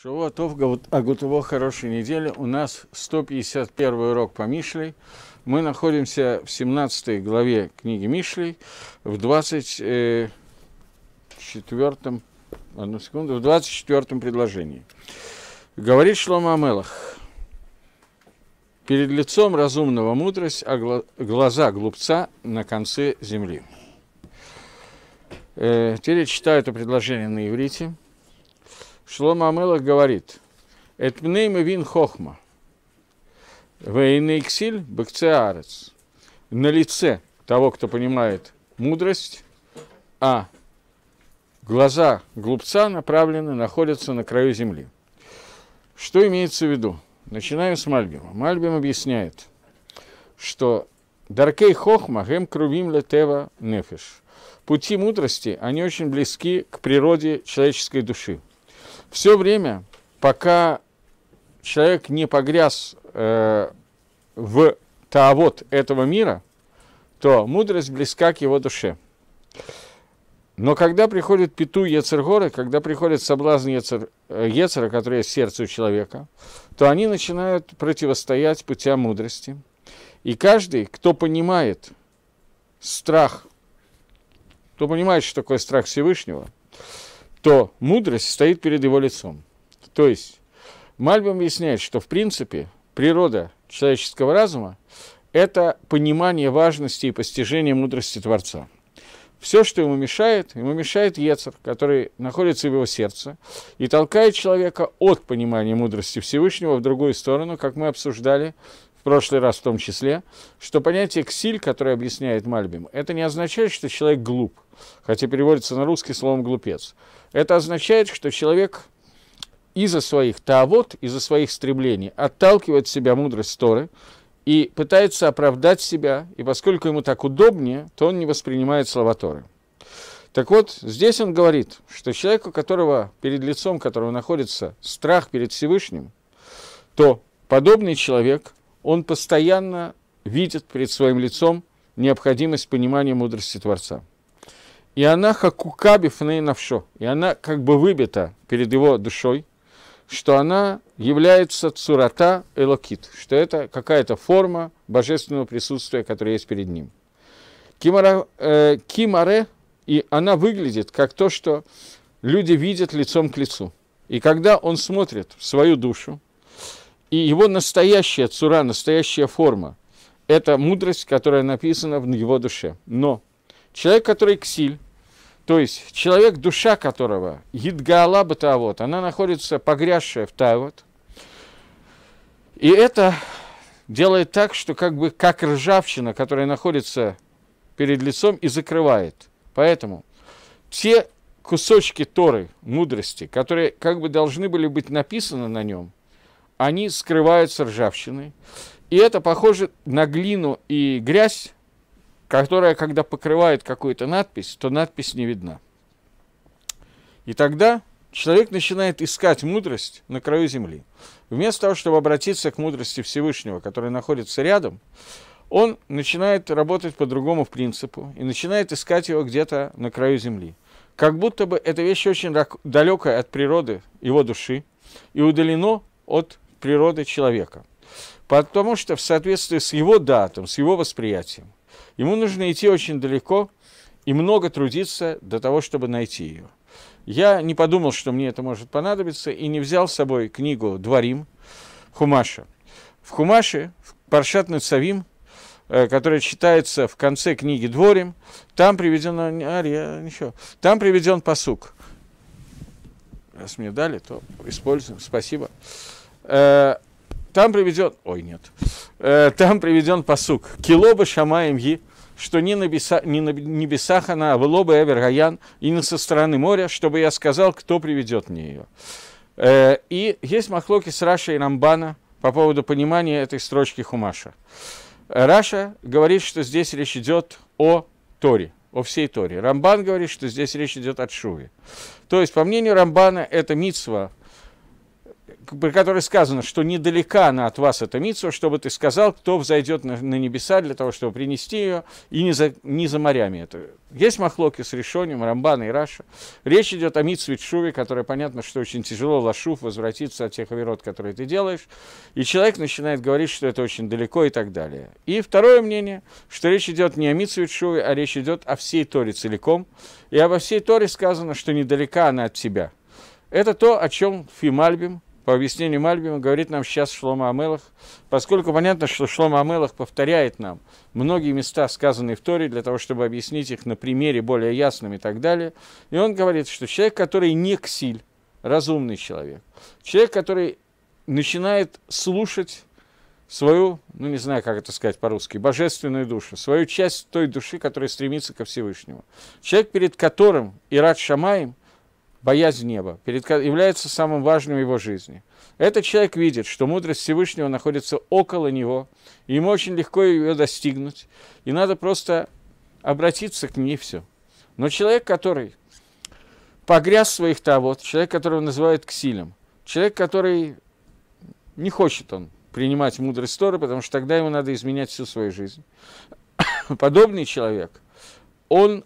Шавуа Тов, Агутово, хорошей недели. У нас 151 урок по Мишлей. Мы находимся в 17 главе книги Мишлей, в 24, одну секунду, в 24 предложении. Говорит Шлома Амелах. Перед лицом разумного мудрость, а глаза глупца на конце земли. Э, теперь я читаю это предложение на иврите – Шлома Амелах говорит, «Этпнейм вин хохма, вейнейксиль бакциарец». На лице того, кто понимает мудрость, а глаза глупца направлены, находятся на краю земли. Что имеется в виду? Начинаем с Мальбима. Мальбим объясняет, что Даркей Хохма гем крувим летева нефиш. Пути мудрости, они очень близки к природе человеческой души. Все время, пока человек не погряз э, в таавот этого мира, то мудрость близка к его душе. Но когда приходит пету Ецергоры, когда приходит соблазн Ецер, э, Ецера, который есть сердце у человека, то они начинают противостоять путям мудрости. И каждый, кто понимает страх, кто понимает, что такое страх Всевышнего – что мудрость стоит перед его лицом. То есть Мальбим объясняет, что в принципе природа человеческого разума – это понимание важности и постижение мудрости Творца. Все, что ему мешает, ему мешает Ецер, который находится в его сердце и толкает человека от понимания мудрости Всевышнего в другую сторону, как мы обсуждали прошлый раз в том числе, что понятие «ксиль», которое объясняет Мальбим, это не означает, что человек глуп, хотя переводится на русский словом «глупец». Это означает, что человек из-за своих таавот, из-за своих стремлений отталкивает от себя мудрость Торы и пытается оправдать себя, и поскольку ему так удобнее, то он не воспринимает слова Торы. Так вот, здесь он говорит, что человеку, которого, перед лицом которого находится страх перед Всевышним, то подобный человек он постоянно видит перед своим лицом необходимость понимания мудрости Творца. И она хакукаби фней навшо, и она как бы выбита перед его душой, что она является цурата элокит, что это какая-то форма божественного присутствия, которое есть перед ним. Кимара, э, кимаре, и она выглядит как то, что люди видят лицом к лицу. И когда он смотрит в свою душу, и его настоящая цура, настоящая форма – это мудрость, которая написана в его душе. Но человек, который ксиль, то есть человек, душа которого, Идгаала Батавот, она находится погрязшая в Тавот. И это делает так, что как бы как ржавчина, которая находится перед лицом и закрывает. Поэтому те кусочки Торы, мудрости, которые как бы должны были быть написаны на нем, они скрываются ржавчиной. И это похоже на глину и грязь, которая, когда покрывает какую-то надпись, то надпись не видна. И тогда человек начинает искать мудрость на краю земли. Вместо того, чтобы обратиться к мудрости Всевышнего, который находится рядом, он начинает работать по другому принципу и начинает искать его где-то на краю земли. Как будто бы эта вещь очень далекая от природы его души и удалено от природы человека. Потому что в соответствии с его датом, с его восприятием, ему нужно идти очень далеко и много трудиться до того, чтобы найти ее. Я не подумал, что мне это может понадобиться, и не взял с собой книгу «Дворим» Хумаша. В Хумаше, в Паршат Нацавим, э, которая читается в конце книги Дворим, там приведен э, Ария, ничего. Там приведен посук. Раз мне дали, то используем. Спасибо. Э, там приведен, ой, нет, э, там приведен посук. Килоба шамаем ги, что не на, не на небесах она, а в лобе Эвергаян, и не со стороны моря, чтобы я сказал, кто приведет мне ее. Э, и есть махлоки с Рашей и Рамбана по поводу понимания этой строчки Хумаша. Раша говорит, что здесь речь идет о Торе, о всей Торе. Рамбан говорит, что здесь речь идет о Шуве. То есть, по мнению Рамбана, это митсва про который сказано, что недалека она от вас эта митцва, чтобы ты сказал, кто взойдет на, на небеса для того, чтобы принести ее, и не за, не за морями это. Есть махлоки с решением, Рамбана и Раша. Речь идет о митцве Чуве, которая, понятно, что очень тяжело лашув возвратиться от тех оверот, которые ты делаешь, и человек начинает говорить, что это очень далеко и так далее. И второе мнение, что речь идет не о митцве Чуве, а речь идет о всей Торе целиком, и обо всей Торе сказано, что недалека она от тебя. Это то, о чем Фимальбим – по объяснению Мальбима, говорит нам сейчас Шлома Амелах, поскольку понятно, что Шлома Амелах повторяет нам многие места, сказанные в Торе, для того, чтобы объяснить их на примере более ясным и так далее. И он говорит, что человек, который не ксиль, разумный человек, человек, который начинает слушать свою, ну не знаю, как это сказать по-русски, божественную душу, свою часть той души, которая стремится ко Всевышнему. Человек, перед которым Ират Шамаем – боязнь неба, перед, является самым важным в его жизни. Этот человек видит, что мудрость Всевышнего находится около него, и ему очень легко ее достигнуть, и надо просто обратиться к ней все. Но человек, который погряз в своих тавод, человек, которого называют ксилем, человек, который не хочет он принимать мудрость Торы, потому что тогда ему надо изменять всю свою жизнь. Подобный человек, он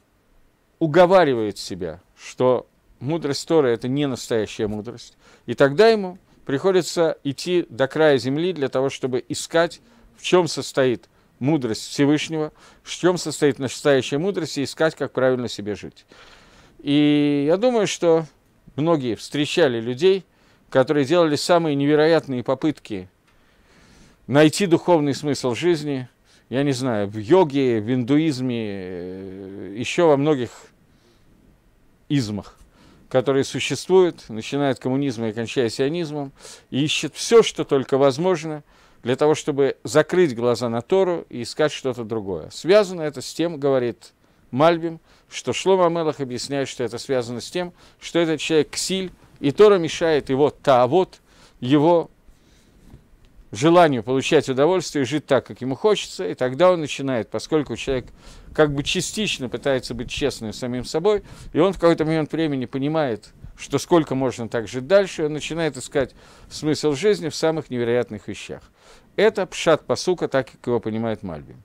уговаривает себя, что мудрость Торы – это не настоящая мудрость. И тогда ему приходится идти до края земли для того, чтобы искать, в чем состоит мудрость Всевышнего, в чем состоит настоящая мудрость, и искать, как правильно себе жить. И я думаю, что многие встречали людей, которые делали самые невероятные попытки найти духовный смысл жизни, я не знаю, в йоге, в индуизме, э, еще во многих измах которые существуют, начиная от коммунизма и кончая сионизмом, и ищет все, что только возможно, для того, чтобы закрыть глаза на Тору и искать что-то другое. Связано это с тем, говорит Мальбим, что Шлома Мелах объясняет, что это связано с тем, что этот человек ксиль, и Тора мешает его таавот, его желанию получать удовольствие, жить так, как ему хочется, и тогда он начинает, поскольку человек как бы частично пытается быть честным самим собой, и он в какой-то момент времени понимает, что сколько можно так жить дальше, он начинает искать смысл жизни в самых невероятных вещах. Это пшат посука, так как его понимает Мальбим.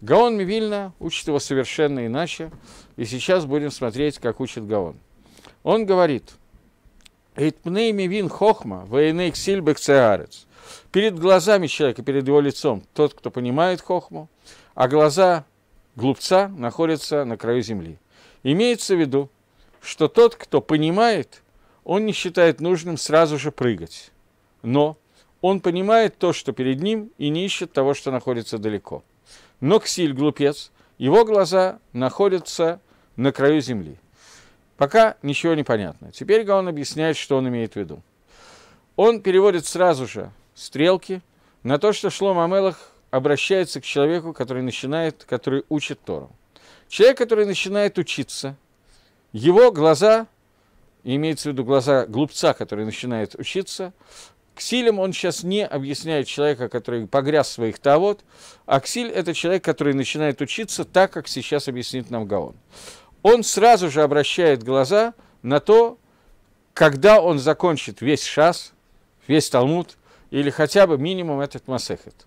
Гаон Мивильна учит его совершенно иначе, и сейчас будем смотреть, как учит Гаон. Он говорит – Гитпнейми вин хохма, военных сильбек цеарец. Перед глазами человека, перед его лицом, тот, кто понимает хохму, а глаза глупца находятся на краю земли. Имеется в виду, что тот, кто понимает, он не считает нужным сразу же прыгать. Но он понимает то, что перед ним, и не ищет того, что находится далеко. Но Ксиль, глупец, его глаза находятся на краю земли. Пока ничего не понятно. Теперь Гаон объясняет, что он имеет в виду. Он переводит сразу же стрелки на то, что Шлома Амелах обращается к человеку, который начинает, который учит Тору. Человек, который начинает учиться, его глаза, имеется в виду глаза глупца, который начинает учиться, Ксилем он сейчас не объясняет человека, который погряз в своих тавод, а ксиль – это человек, который начинает учиться так, как сейчас объяснит нам Гаон он сразу же обращает глаза на то, когда он закончит весь шас, весь Талмуд, или хотя бы минимум этот Масехет.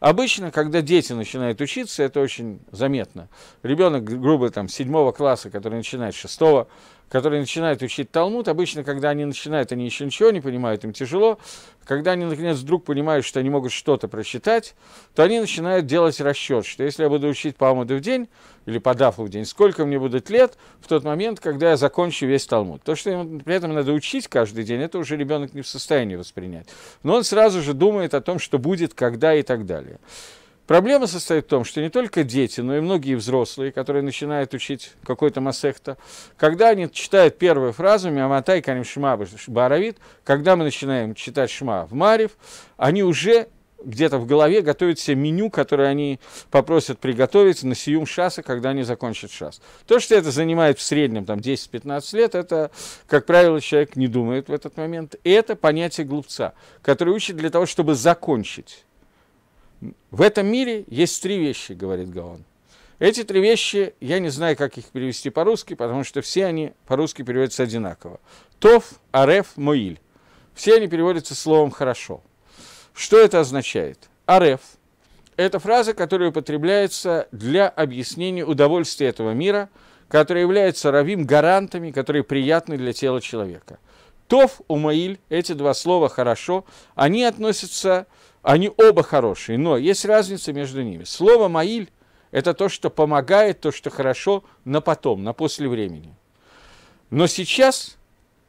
Обычно, когда дети начинают учиться, это очень заметно. Ребенок, грубо там, седьмого класса, который начинает шестого, которые начинают учить Талмуд, обычно, когда они начинают, они еще ничего не понимают, им тяжело. Когда они, наконец, вдруг понимают, что они могут что-то просчитать, то они начинают делать расчет, что если я буду учить по Амуду в день или по Дафлу в день, сколько мне будет лет в тот момент, когда я закончу весь Талмуд. То, что им при этом надо учить каждый день, это уже ребенок не в состоянии воспринять. Но он сразу же думает о том, что будет, когда и так далее. Проблема состоит в том, что не только дети, но и многие взрослые, которые начинают учить какой-то масехта, когда они читают первую фразу «Миаматай каним шма баравит», когда мы начинаем читать шма в Марев, они уже где-то в голове готовят себе меню, которое они попросят приготовить на сиюм шаса, когда они закончат шас. То, что это занимает в среднем там, 10-15 лет, это, как правило, человек не думает в этот момент. это понятие глупца, который учит для того, чтобы закончить. В этом мире есть три вещи, говорит Гаон. Эти три вещи, я не знаю, как их перевести по-русски, потому что все они по-русски переводятся одинаково. Тов, Ареф, Муиль. Все они переводятся словом «хорошо». Что это означает? Ареф – это фраза, которая употребляется для объяснения удовольствия этого мира, которые являются равим гарантами, которые приятны для тела человека. Тов, Умаиль, эти два слова «хорошо», они относятся к они оба хорошие, но есть разница между ними. Слово «маиль» – это то, что помогает, то, что хорошо на потом, на после времени. Но сейчас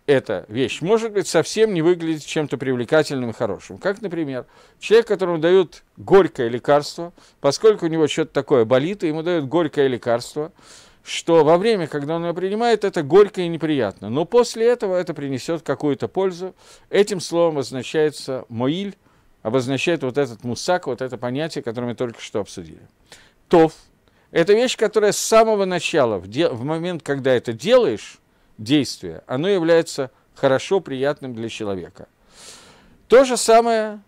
эта вещь может быть совсем не выглядеть чем-то привлекательным и хорошим. Как, например, человек, которому дают горькое лекарство, поскольку у него что-то такое болит, и ему дают горькое лекарство, что во время, когда он его принимает, это горько и неприятно. Но после этого это принесет какую-то пользу. Этим словом означается «моиль», обозначает а вот этот мусак, вот это понятие, которое мы только что обсудили. Тов – это вещь, которая с самого начала, в, де- в момент, когда это делаешь, действие, оно является хорошо приятным для человека. То же самое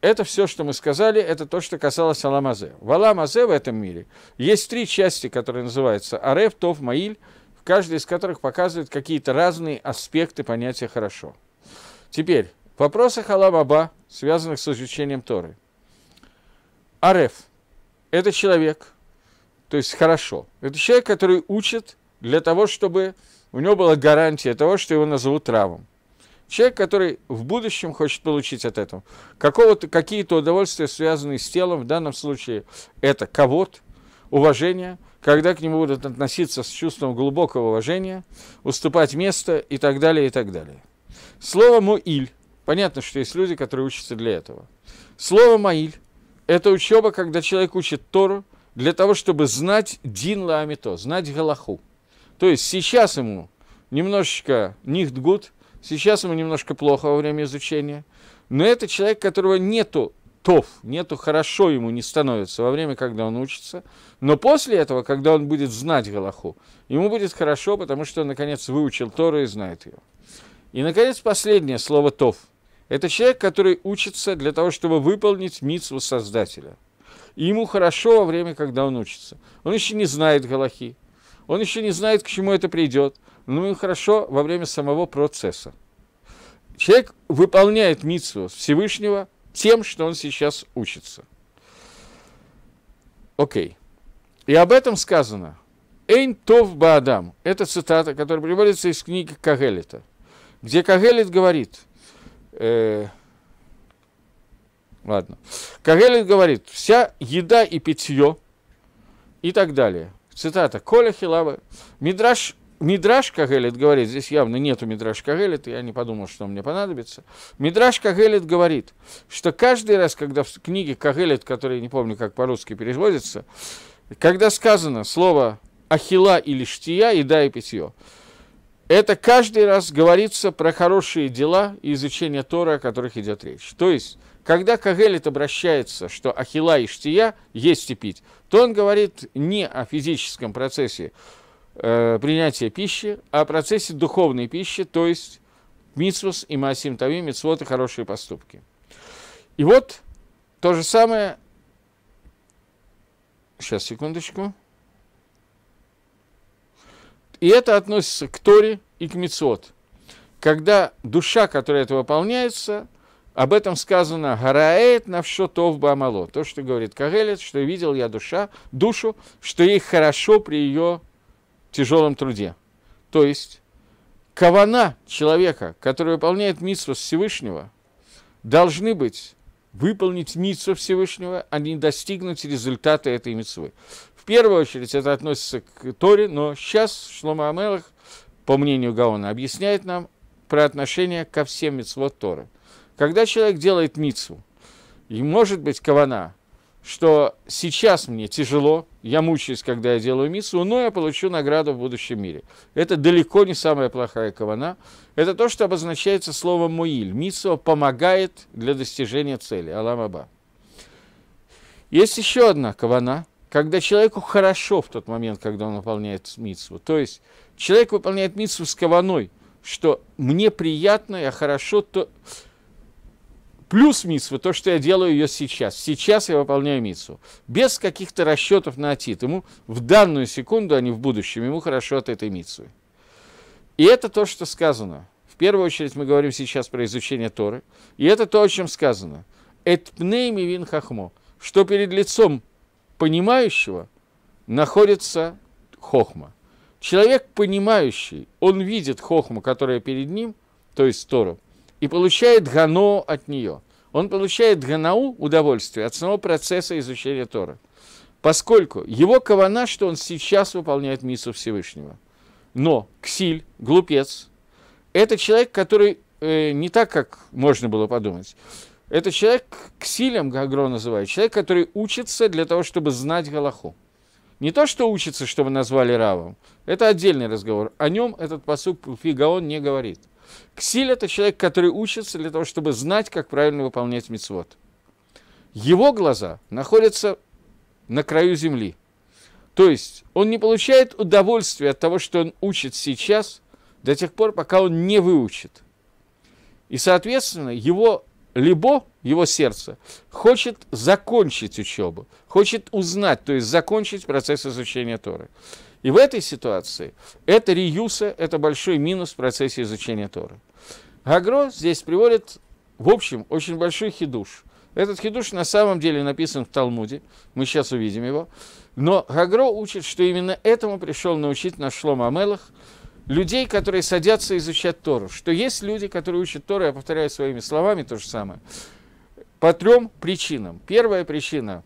это все, что мы сказали, это то, что касалось Аламазе. В Аламазе в этом мире есть три части, которые называются Ареф, Тов, Маиль, в каждой из которых показывает какие-то разные аспекты понятия «хорошо». Теперь, Вопросы вопросах Алабаба, связанных с изучением Торы. Ареф – это человек, то есть хорошо, это человек, который учит для того, чтобы у него была гарантия того, что его назовут равом. Человек, который в будущем хочет получить от этого какого-то, какие-то удовольствия, связанные с телом, в данном случае это ковод, уважение, когда к нему будут относиться с чувством глубокого уважения, уступать место и так далее, и так далее. Слово «муиль» Понятно, что есть люди, которые учатся для этого. Слово «маиль» – это учеба, когда человек учит Тору для того, чтобы знать Дин Ламито, знать Галаху. То есть сейчас ему немножечко нихтгуд, сейчас ему немножко плохо во время изучения, но это человек, которого нету тоф, нету хорошо ему не становится во время, когда он учится, но после этого, когда он будет знать Галаху, ему будет хорошо, потому что он, наконец, выучил Тору и знает ее. И, наконец, последнее слово «тоф». Это человек, который учится для того, чтобы выполнить митцву Создателя. И ему хорошо во время, когда он учится. Он еще не знает Галахи. Он еще не знает, к чему это придет. Но ему хорошо во время самого процесса. Человек выполняет митцву Всевышнего тем, что он сейчас учится. Окей. Okay. И об этом сказано. Эйн Тов Баадам. Это цитата, которая приводится из книги Кагелита, где Кагелит говорит – Э, ладно. Карелин говорит, вся еда и питье и так далее. Цитата Коля Хилава. Мидраш Мидраш Кагелит говорит, здесь явно нету Мидраш Кагелит, я не подумал, что он мне понадобится. Мидраш Кагелит говорит, что каждый раз, когда в книге Кагелит, которая не помню, как по-русски переводится, когда сказано слово ахила или штия, еда и питье, это каждый раз говорится про хорошие дела и изучение Тора, о которых идет речь. То есть, когда Кагелит обращается, что Ахила и Штия есть и пить, то он говорит не о физическом процессе э, принятия пищи, а о процессе духовной пищи, то есть митсвус и масим тави, митсвот и хорошие поступки. И вот то же самое... Сейчас, секундочку. И это относится к Торе и к Мицот. Когда душа, которая это выполняется, об этом сказано «Гараэт навшотов бамало». То, что говорит Кагелец, что видел я душа, душу, что ей хорошо при ее тяжелом труде. То есть, кавана человека, который выполняет митсу Всевышнего, должны быть выполнить митсу Всевышнего, а не достигнуть результата этой митсвы. В первую очередь это относится к Торе, но сейчас Шлома Амелах, по мнению Гаона, объясняет нам про отношение ко всем митцвот Торы. Когда человек делает мицу, и может быть кавана, что сейчас мне тяжело, я мучаюсь, когда я делаю мицу, но я получу награду в будущем мире. Это далеко не самая плохая кавана. Это то, что обозначается словом муиль. Мицу помогает для достижения цели. Аламаба. Есть еще одна кавана – когда человеку хорошо в тот момент, когда он выполняет митсву. То есть человек выполняет митсву с каваной, что мне приятно, я хорошо, то плюс митсва, то, что я делаю ее сейчас. Сейчас я выполняю митсву. Без каких-то расчетов на атит. Ему в данную секунду, а не в будущем, ему хорошо от этой митсвы. И это то, что сказано. В первую очередь мы говорим сейчас про изучение Торы. И это то, о чем сказано. Этпней мивин хахмо. Что перед лицом понимающего находится хохма. Человек понимающий, он видит хохму, которая перед ним, то есть Тору, и получает гано от нее. Он получает ганау, удовольствие, от самого процесса изучения Торы. Поскольку его кавана, что он сейчас выполняет миссу Всевышнего. Но ксиль, глупец, это человек, который э, не так, как можно было подумать. Это человек, к силям Гагро называют, человек, который учится для того, чтобы знать Галаху. Не то, что учится, чтобы назвали Равом. Это отдельный разговор. О нем этот посуд Фигаон не говорит. Ксиль – это человек, который учится для того, чтобы знать, как правильно выполнять мицвод. Его глаза находятся на краю земли. То есть он не получает удовольствия от того, что он учит сейчас, до тех пор, пока он не выучит. И, соответственно, его либо, его сердце, хочет закончить учебу, хочет узнать, то есть закончить процесс изучения Торы. И в этой ситуации это реюса, это большой минус в процессе изучения Торы. Гагро здесь приводит, в общем, очень большой хидуш. Этот хидуш на самом деле написан в Талмуде, мы сейчас увидим его. Но Гагро учит, что именно этому пришел научить наш Шлома Амелах – людей, которые садятся изучать Тору, что есть люди, которые учат Тору, я повторяю своими словами то же самое, по трем причинам. Первая причина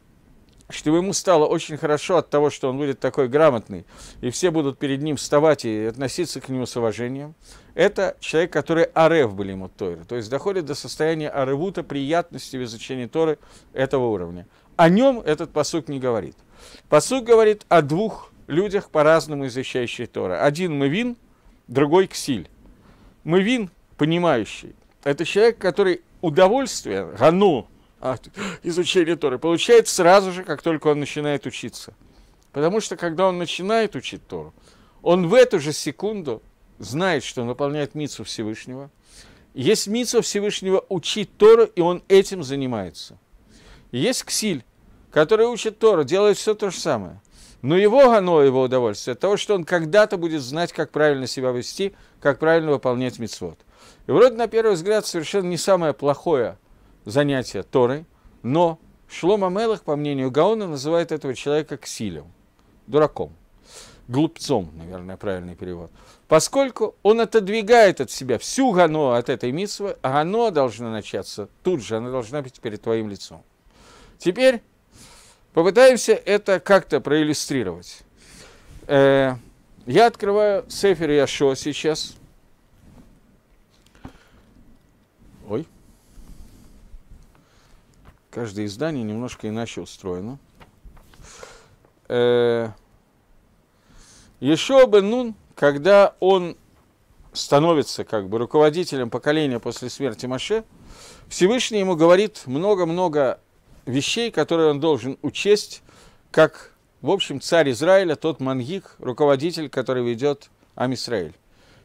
что ему стало очень хорошо от того, что он будет такой грамотный, и все будут перед ним вставать и относиться к нему с уважением, это человек, который арев были ему Тойры, то есть доходит до состояния аревута, приятности в изучении Торы этого уровня. О нем этот посук не говорит. Посук говорит о двух людях, по-разному изучающих Тора. Один Мывин, другой ксиль. Мывин, понимающий, это человек, который удовольствие, гану от а, изучения Торы получает сразу же, как только он начинает учиться. Потому что, когда он начинает учить Тору, он в эту же секунду знает, что он выполняет Мицу Всевышнего. Есть Мицу Всевышнего учить Тору, и он этим занимается. Есть Ксиль, который учит Тору, делает все то же самое – но его гано, его удовольствие, от того, что он когда-то будет знать, как правильно себя вести, как правильно выполнять мицвод. И вроде, на первый взгляд, совершенно не самое плохое занятие Торой, но Шлома Мелах, по мнению Гаона, называет этого человека ксилем, дураком, глупцом, наверное, правильный перевод. Поскольку он отодвигает от себя всю Гано от этой митсвы, а Гано должна начаться тут же, она должна быть перед твоим лицом. Теперь Попытаемся это как-то проиллюстрировать. Э, я открываю Сефер Яшо сейчас. Ой. Каждое издание немножко иначе устроено. Э, Еще бы Нун, когда он становится как бы руководителем поколения после смерти Маше, Всевышний ему говорит много-много вещей, которые он должен учесть, как, в общем, царь Израиля, тот мангик, руководитель, который ведет Амисраиль.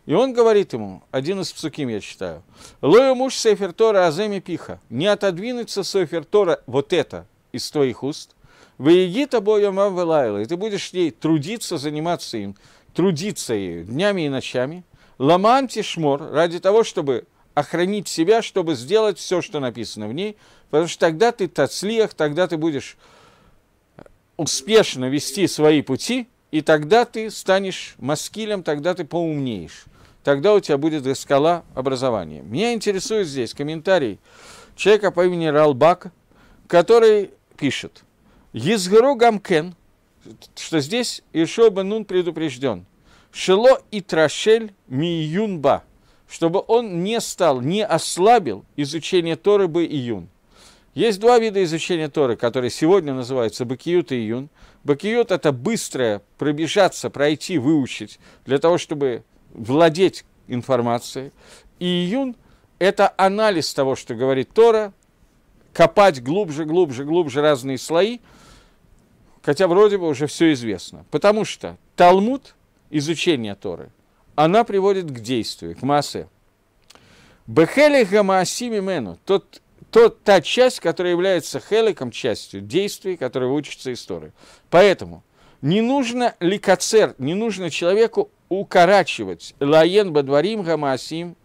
И он говорит ему, один из псуким, я читаю, «Лою муж Сефер Тора Аземи Пиха, не отодвинется Сефер Тора вот это из твоих уст, «Ваеги тобой Йомам Велайла», и ты будешь ей трудиться, заниматься им, трудиться ею днями и ночами, «Ламанти шмор», ради того, чтобы охранить себя, чтобы сделать все, что написано в ней, потому что тогда ты тацлиях, тогда ты будешь успешно вести свои пути, и тогда ты станешь маскилем, тогда ты поумнеешь. Тогда у тебя будет скала образования. Меня интересует здесь комментарий человека по имени Ралбак, который пишет, «Езгру гамкен», что здесь Ишоба Нун предупрежден, «Шело и трашель миюнба», чтобы он не стал, не ослабил изучение Торы бы июн. Есть два вида изучения Торы, которые сегодня называются бакиют и июн. Бакиют – это быстрое пробежаться, пройти, выучить, для того, чтобы владеть информацией. И июн – это анализ того, что говорит Тора, копать глубже, глубже, глубже разные слои, хотя вроде бы уже все известно. Потому что Талмуд – изучение Торы – она приводит к действию, к массе. Бехеле гамаасими мену, тот, тот, та часть, которая является хеликом, частью действий, которые учатся истории. Поэтому не нужно ликацер, не нужно человеку укорачивать лаен бадварим гамаасим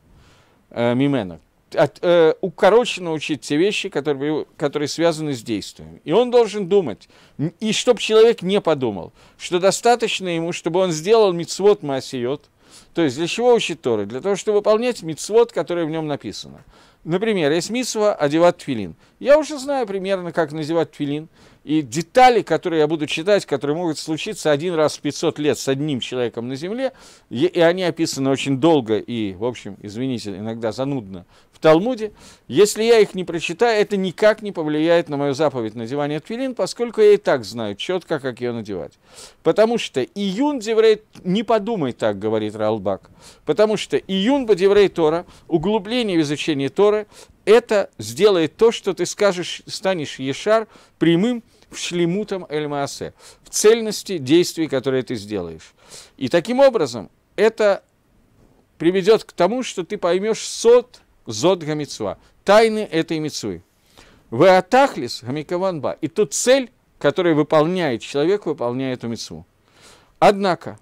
э, мимена. От, э, укороченно учить те вещи, которые, которые связаны с действием. И он должен думать, и чтобы человек не подумал, что достаточно ему, чтобы он сделал мицвод маасиот – то есть для чего учит Торы? Для того, чтобы выполнять мицвод, который в нем написано. Например, есть митсва одевать твилин. Я уже знаю примерно, как надевать твилин и детали, которые я буду читать, которые могут случиться один раз в 500 лет с одним человеком на Земле, и они описаны очень долго и, в общем, извините, иногда занудно в Талмуде. Если я их не прочитаю, это никак не повлияет на мою заповедь надевания твилин, поскольку я и так знаю четко, как ее надевать. Потому что июн деврей, не подумай так, говорит Ралбак, потому что июн деврей Тора, углубление в изучение Торы, это сделает то, что ты скажешь, станешь Ешар прямым в шлемутом эль в цельности действий, которые ты сделаешь. И таким образом это приведет к тому, что ты поймешь сот зод гамицва, тайны этой мицвы. Вы атахлис гамикаванба. И тут цель, которую выполняет человек, выполняет эту мицву. Однако,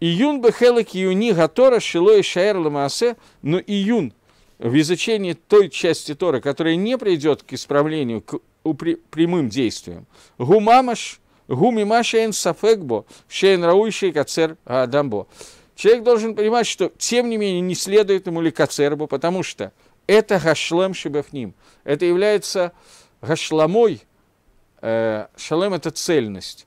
июн бехелек юни гатора шило и шаэр ламаасе, но июн в изучении той части Торы, которая не придет к исправлению, к прямым действием. Гумамаш, гумима шейн сафекбо, шейн раующий кацер адамбо. Человек должен понимать, что тем не менее не следует ему ликацербу, потому что это гашлем шибафним. Это является гашломой, Э, шалем – это цельность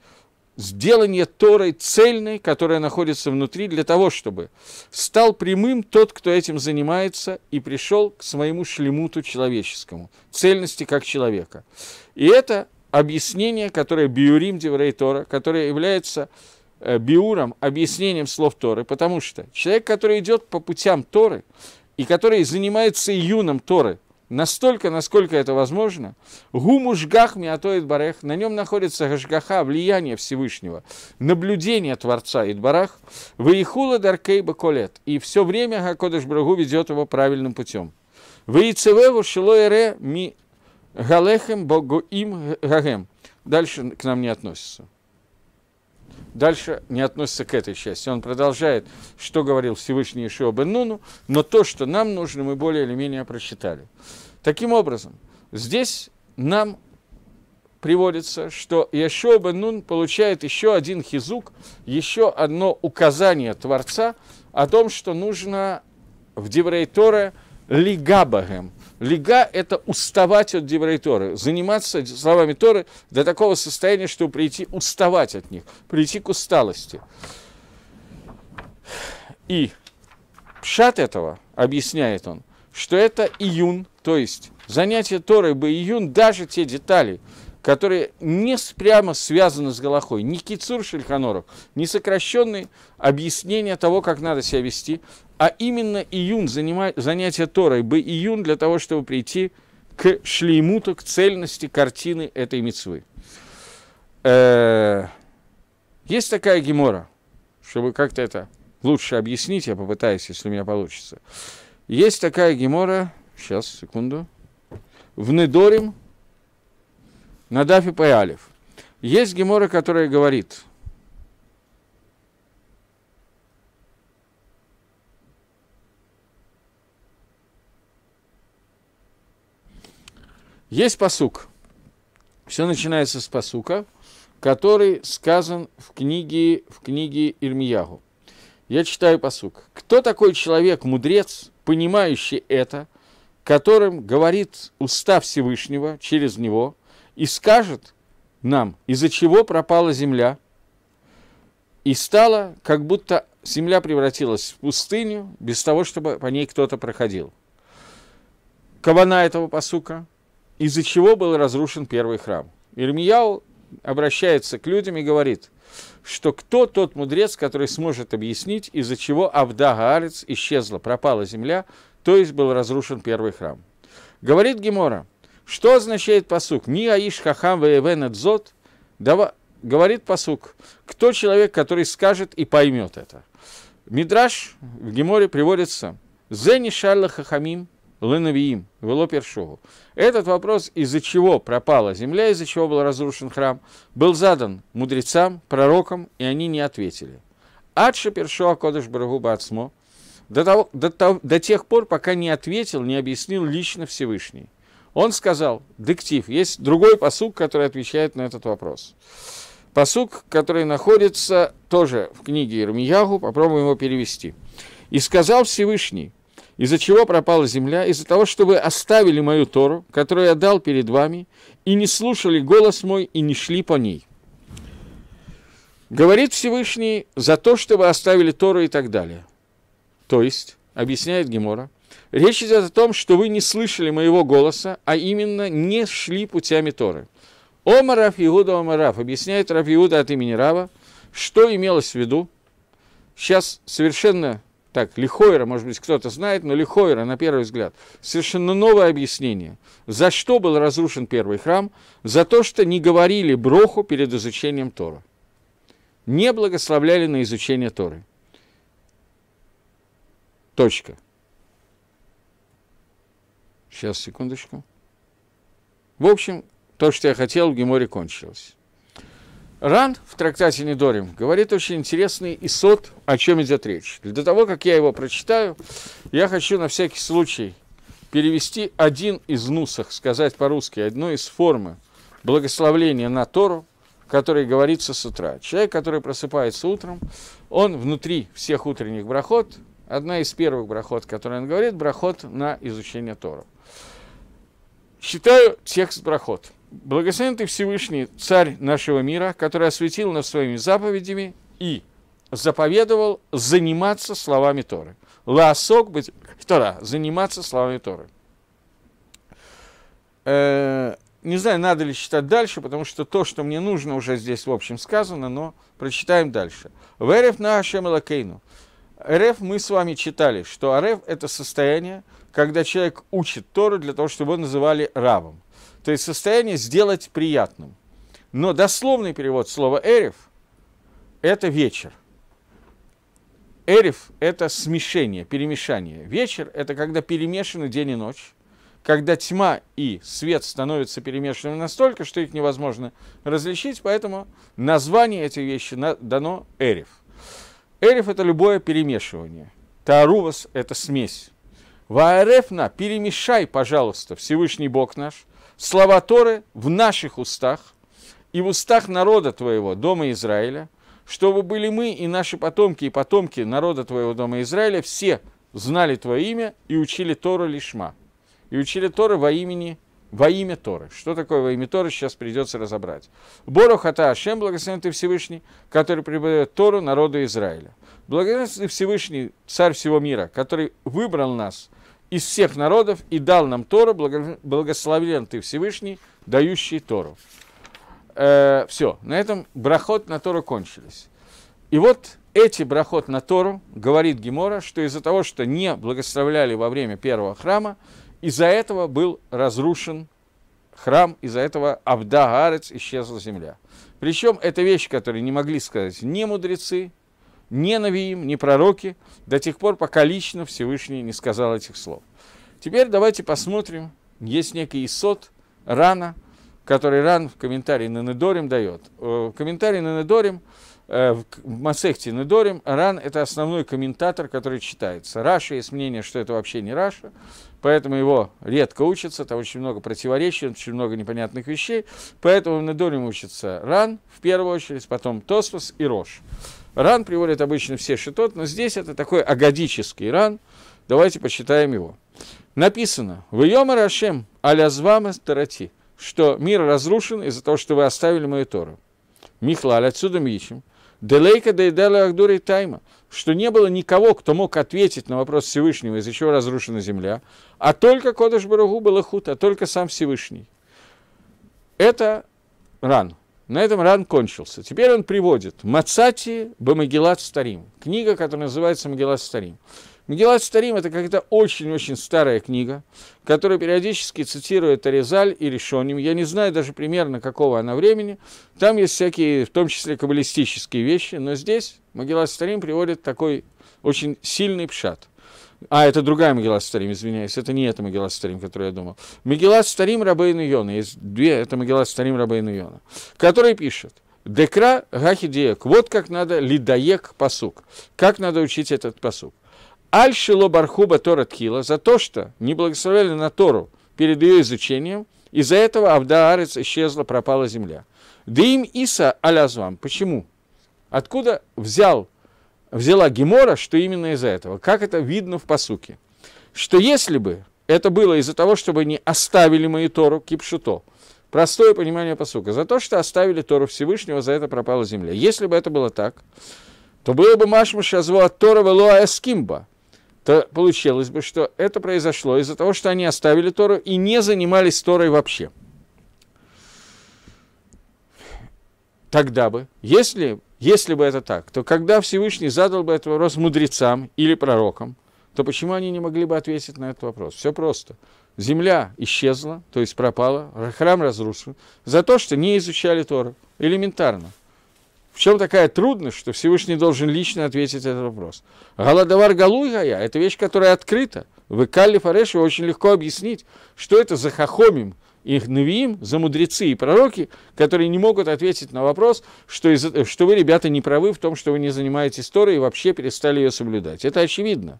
сделание Торой цельной, которая находится внутри, для того, чтобы стал прямым тот, кто этим занимается, и пришел к своему шлемуту человеческому, цельности как человека. И это объяснение, которое Биурим Деврей Тора, которое является э, биуром, объяснением слов Торы, потому что человек, который идет по путям Торы и который занимается июном Торы – настолько, насколько это возможно. Гуму жгах миатоид барех, на нем находится гашгаха, влияние Всевышнего, наблюдение Творца Идбарах, выихула даркейба колет, и все время Гакодыш Брагу ведет его правильным путем. Выицевеву шилоэре ми галехем богу им гагем. Дальше к нам не относится дальше не относится к этой части. Он продолжает, что говорил Всевышний Ишуа Бен Нуну, но то, что нам нужно, мы более или менее прочитали. Таким образом, здесь нам приводится, что Яшуа бен Нун получает еще один хизук, еще одно указание Творца о том, что нужно в Деврейторе лигабагем. Лига – это уставать от Деврейторы, заниматься словами Торы до такого состояния, чтобы прийти уставать от них, прийти к усталости. И пшат этого, объясняет он, что это июн, то есть занятие Торой бы июн, даже те детали, которые не прямо связаны с Галахой, не кицур шельханоров, не сокращенные объяснения того, как надо себя вести, а именно июн, занимай, занятие Торой бы июн для того, чтобы прийти к шлеймуту, к цельности картины этой мецвы. Э, есть такая гемора, чтобы как-то это лучше объяснить, я попытаюсь, если у меня получится. Есть такая гемора, Сейчас, секунду. В Недорим, на Дафе Паялев. Есть Гемора, которая говорит, Есть посук. Все начинается с посука, который сказан в книге, в книге Ирмиягу. Я читаю посук. Кто такой человек, мудрец, понимающий это, которым говорит уста Всевышнего через него и скажет нам, из-за чего пропала земля, и стала, как будто земля превратилась в пустыню, без того, чтобы по ней кто-то проходил. Кабана этого посука, из-за чего был разрушен первый храм. Ирмияу обращается к людям и говорит, что кто тот мудрец, который сможет объяснить, из-за чего Авда Гаарец исчезла, пропала земля, то есть был разрушен первый храм. Говорит Гемора, что означает посук? Ми аиш хахам веевен дзот? Говорит посук, кто человек, который скажет и поймет это? Мидраш в Геморе приводится «Зени шалла хахамим лынавиим вело першогу». Этот вопрос, из-за чего пропала земля, из-за чего был разрушен храм, был задан мудрецам, пророкам, и они не ответили. Адша першоа кодыш барагу бацмо – до, того, до, того, до тех пор, пока не ответил, не объяснил лично Всевышний. Он сказал, дектив, есть другой посук, который отвечает на этот вопрос. Посук, который находится тоже в книге Ирмиягу, попробуем его перевести. «И сказал Всевышний, из-за чего пропала земля? Из-за того, что вы оставили мою Тору, которую я дал перед вами, и не слушали голос мой, и не шли по ней». Говорит Всевышний за то, что вы оставили Тору и так далее. То есть, объясняет Гемора, речь идет о том, что вы не слышали моего голоса, а именно не шли путями Торы. Омар Раф Иуда Омар Раф объясняет Раф Иуда от имени Рава, что имелось в виду. Сейчас совершенно так, Лихойра, может быть, кто-то знает, но Лихойра, на первый взгляд, совершенно новое объяснение. За что был разрушен первый храм? За то, что не говорили Броху перед изучением Тора. Не благословляли на изучение Торы. Точка. Сейчас, секундочку. В общем, то, что я хотел, в Геморе кончилось. Ран в трактате Недорим говорит очень интересный исот, о чем идет речь. Для того, как я его прочитаю, я хочу на всякий случай перевести один из нусах, сказать по-русски, одну из формы благословления на Тору, который говорится с утра. Человек, который просыпается утром, он внутри всех утренних брахот одна из первых брахот, которые он говорит, брахот на изучение Тора. Считаю текст брахот. Благословен ты Всевышний, царь нашего мира, который осветил нас своими заповедями и заповедовал заниматься словами Торы. Ласок быть Тора, заниматься словами Торы. Э, не знаю, надо ли читать дальше, потому что то, что мне нужно, уже здесь в общем сказано, но прочитаем дальше. Верев на Ашем Элакейну. РФ мы с вами читали, что РФ – это состояние, когда человек учит Тору для того, чтобы его называли рабом. То есть состояние сделать приятным. Но дословный перевод слова «эрев» – это вечер. Эриф – это смешение, перемешание. Вечер – это когда перемешаны день и ночь, когда тьма и свет становятся перемешанными настолько, что их невозможно различить, поэтому название этих вещи дано Эриф. Эриф – это любое перемешивание. Таарувас – это смесь. Ваарефна – перемешай, пожалуйста, Всевышний Бог наш, слова Торы в наших устах и в устах народа твоего, дома Израиля, чтобы были мы и наши потомки, и потомки народа твоего дома Израиля, все знали твое имя и учили Тору Лишма, и учили Тору во имени во имя Торы. Что такое во имя Торы, сейчас придется разобрать. Борох Ата Ашем, благословен ты Всевышний, который преподает Тору народу Израиля. Благословен ты Всевышний, царь всего мира, который выбрал нас из всех народов и дал нам Тору, благословен ты Всевышний, дающий Тору. Э, все, на этом брахот на Тору кончились. И вот эти брахот на Тору, говорит Гемора, что из-за того, что не благословляли во время первого храма, из-за этого был разрушен храм, из-за этого Абдагарец исчезла земля. Причем это вещи, которые не могли сказать ни мудрецы, ни навиим, ни пророки, до тех пор, пока лично Всевышний не сказал этих слов. Теперь давайте посмотрим, есть некий Исот, рана, который ран в комментарии на Недорим дает. Э, комментарий на Недорим – Э, в Масехте Недорим Ран – это основной комментатор, который читается. Раша есть мнение, что это вообще не Раша, поэтому его редко учатся, там очень много противоречий, очень много непонятных вещей, поэтому в Недорим учится Ран в первую очередь, потом Тосфос и Рош. Ран приводит обычно все шитот, но здесь это такой агадический ран. Давайте почитаем его. Написано «В Йома Рашем алязвама тарати», что мир разрушен из-за того, что вы оставили мою Тору. Михлаль, отсюда мы ищем. Делейка дейдела Ахдури Тайма, что не было никого, кто мог ответить на вопрос Всевышнего, из-за чего разрушена земля, а только Кодыш Барагу был Ахут, а только сам Всевышний. Это ран. На этом ран кончился. Теперь он приводит Мацати Бамагилат Старим, книга, которая называется Магилат Старим. Мегилат Старим – это какая-то очень-очень старая книга, которая периодически цитирует Аризаль и Решоним. Я не знаю даже примерно, какого она времени. Там есть всякие, в том числе, каббалистические вещи, но здесь Магилат Старим приводит такой очень сильный пшат. А, это другая Магилат Старим, извиняюсь, это не эта Магилат Старим, которую я думал. Магилат Старим Рабейн Йона, есть две, это Магилат Старим Рабейн Йона, который пишет, Декра гахидеек. Вот как надо лидаек посук. Как надо учить этот посук. Альшило шило Бархуба Торатхила за то, что не благословляли на Тору перед ее изучением, из-за этого Авдаарец исчезла, пропала земля. Дым Иса Алязвам. Почему? Откуда взял, взяла Гемора, что именно из-за этого? Как это видно в посуке? Что если бы это было из-за того, чтобы они оставили мою Тору Кипшуто, простое понимание посука, за то, что оставили Тору Всевышнего, за это пропала земля. Если бы это было так, то было бы Машмаш Азвуа Тора Велуа Эскимба – то получилось бы, что это произошло из-за того, что они оставили Тору и не занимались Торой вообще. Тогда бы, если, если бы это так, то когда Всевышний задал бы этот вопрос мудрецам или пророкам, то почему они не могли бы ответить на этот вопрос? Все просто. Земля исчезла, то есть пропала, храм разрушен, за то, что не изучали Тору. Элементарно. В чем такая трудность, что Всевышний должен лично ответить этот вопрос? Галадавар Галуйгая – это вещь, которая открыта. В Икалле Фареше очень легко объяснить, что это за хохомим, их навиим, за мудрецы и пророки, которые не могут ответить на вопрос, что, из, что вы, ребята, не правы в том, что вы не занимаетесь Торой и вообще перестали ее соблюдать. Это очевидно.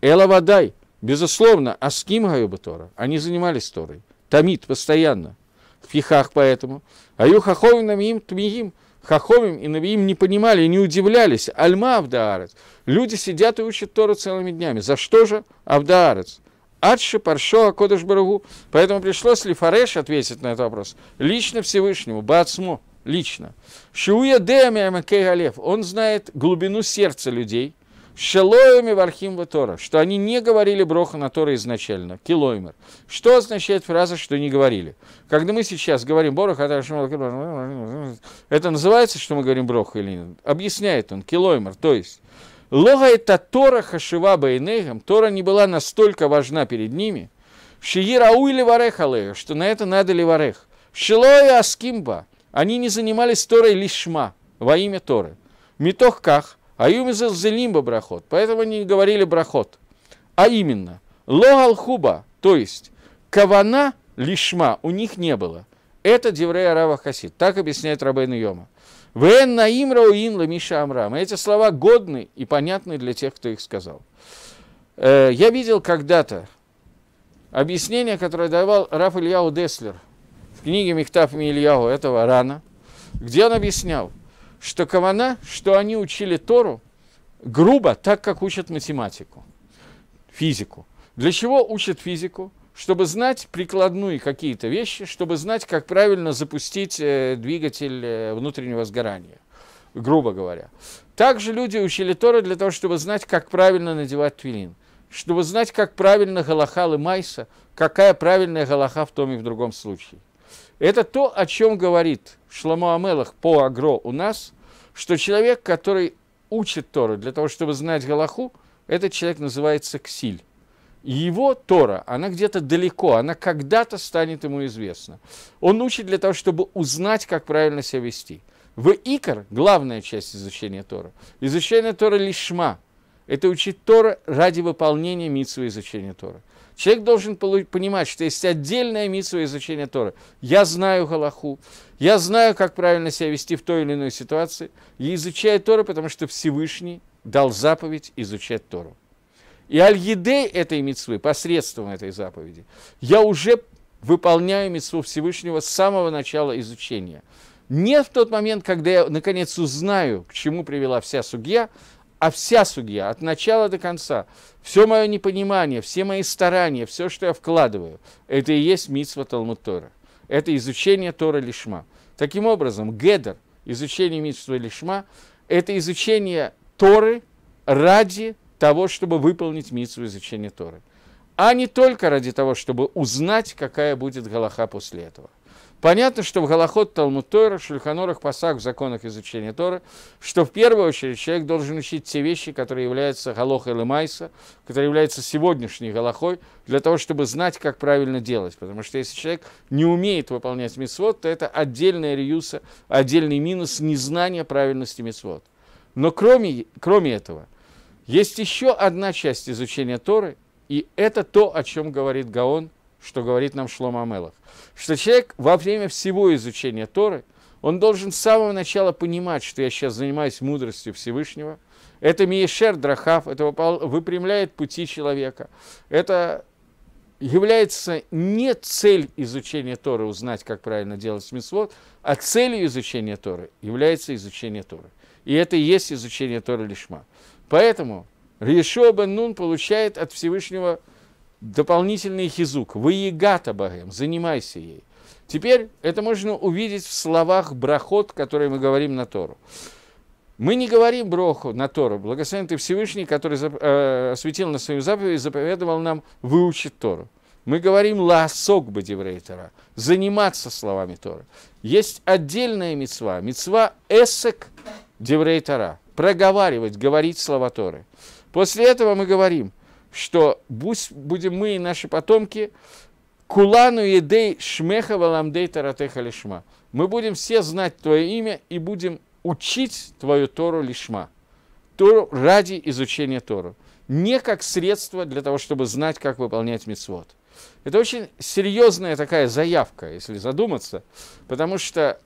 Эла Вадай, безусловно, а Аским Гаюба Тора, они занимались Торой. Тамит постоянно. В пихах поэтому. Аю хаховинам им тмиим Хахомим и Навиим не понимали не удивлялись. Альма Авдаарец. Люди сидят и учат Тору целыми днями. За что же Авдаарец? Адши Паршо Акодыш Барагу. Поэтому пришлось Лифареш ответить на этот вопрос. Лично Всевышнему, Бацму, лично. Шиуя Деами Амакей Алев. Он знает глубину сердца людей – Шелоями вархим Тора, что они не говорили броха на Тора изначально, килоймер. Что означает фраза, что не говорили? Когда мы сейчас говорим борох, а это называется, что мы говорим броха или нет? Объясняет он, килоймер, то есть Лога это Тора Хашива Бейнегам, Тора не была настолько важна перед ними, Шиирау или Варех что на это надо ли Варех. Шило и Аскимба, они не занимались Торой лишма, во имя Торы. Митохках, Аюмизел зелимба брахот. Поэтому они говорили брахот. А именно, логал хуба, то есть кавана лишма у них не было. Это Деврея Рава Хасид. Так объясняет Рабейн Йома. Вен наим рауин ламиша амрам. Эти слова годны и понятны для тех, кто их сказал. Э, я видел когда-то объяснение, которое давал Раф Ильяу Деслер в книге Мехтаф Ильяу этого рана, где он объяснял – что Кавана, что они учили Тору грубо, так как учат математику, физику. Для чего учат физику? Чтобы знать прикладные какие-то вещи, чтобы знать, как правильно запустить э, двигатель э, внутреннего сгорания, грубо говоря. Также люди учили Тору для того, чтобы знать, как правильно надевать твилин, чтобы знать, как правильно галаха лымайса, какая правильная галаха в том и в другом случае. Это то, о чем говорит Шламу Амелах по Агро у нас, что человек, который учит Тору для того, чтобы знать Галаху, этот человек называется ксиль. его Тора, она где-то далеко, она когда-то станет ему известна. Он учит для того, чтобы узнать, как правильно себя вести. В Икор, главная часть изучения Тора, изучение Тора лишма, это учить Тора ради выполнения митсвы изучения Тора. Человек должен понимать, что есть отдельная митсва изучения Торы. Я знаю Галаху, я знаю, как правильно себя вести в той или иной ситуации. Я изучаю Тору, потому что Всевышний дал заповедь изучать Тору. И аль-едей этой митцвы, посредством этой заповеди, я уже выполняю митцву Всевышнего с самого начала изучения. Не в тот момент, когда я наконец узнаю, к чему привела вся судья, а вся судья, от начала до конца. Все мое непонимание, все мои старания, все, что я вкладываю, это и есть митсва Талмуд Тора. Это изучение Тора Лишма. Таким образом, Гедер, изучение митсва Лишма, это изучение Торы ради того, чтобы выполнить митсу изучения Торы. А не только ради того, чтобы узнать, какая будет Галаха после этого. Понятно, что в Голоход, Талмуд Тойра, Шульханорах, Пасах, в законах изучения Тора, что в первую очередь человек должен учить те вещи, которые являются Галохой Лемайса, которые являются сегодняшней Галохой, для того, чтобы знать, как правильно делать. Потому что если человек не умеет выполнять мицвод, то это отдельная реюса, отдельный минус незнания правильности мицвод. Но кроме, кроме этого, есть еще одна часть изучения Торы, и это то, о чем говорит Гаон – что говорит нам Шлома Амелах, что человек во время всего изучения Торы, он должен с самого начала понимать, что я сейчас занимаюсь мудростью Всевышнего. Это Миешер Драхав, это выпрямляет пути человека. Это является не цель изучения Торы узнать, как правильно делать смысвод, а целью изучения Торы является изучение Торы. И это и есть изучение Торы Лишма. Поэтому Ришо Бен Нун получает от Всевышнего – дополнительный хизук. Выегата Богем, занимайся ей. Теперь это можно увидеть в словах брахот, которые мы говорим на Тору. Мы не говорим броху на Тору, благословен ты Всевышний, который э, осветил на свою заповедь и заповедовал нам выучить Тору. Мы говорим ласок бадеврейтера, заниматься словами Торы. Есть отдельная мецва, мецва эсек деврейтера, проговаривать, говорить слова Торы. После этого мы говорим – что будем мы и наши потомки кулану едей шмеха валамдей таратеха лишма. Мы будем все знать твое имя и будем учить твою Тору лишма. Тору ради изучения Тору. Не как средство для того, чтобы знать, как выполнять мецвод Это очень серьезная такая заявка, если задуматься, потому что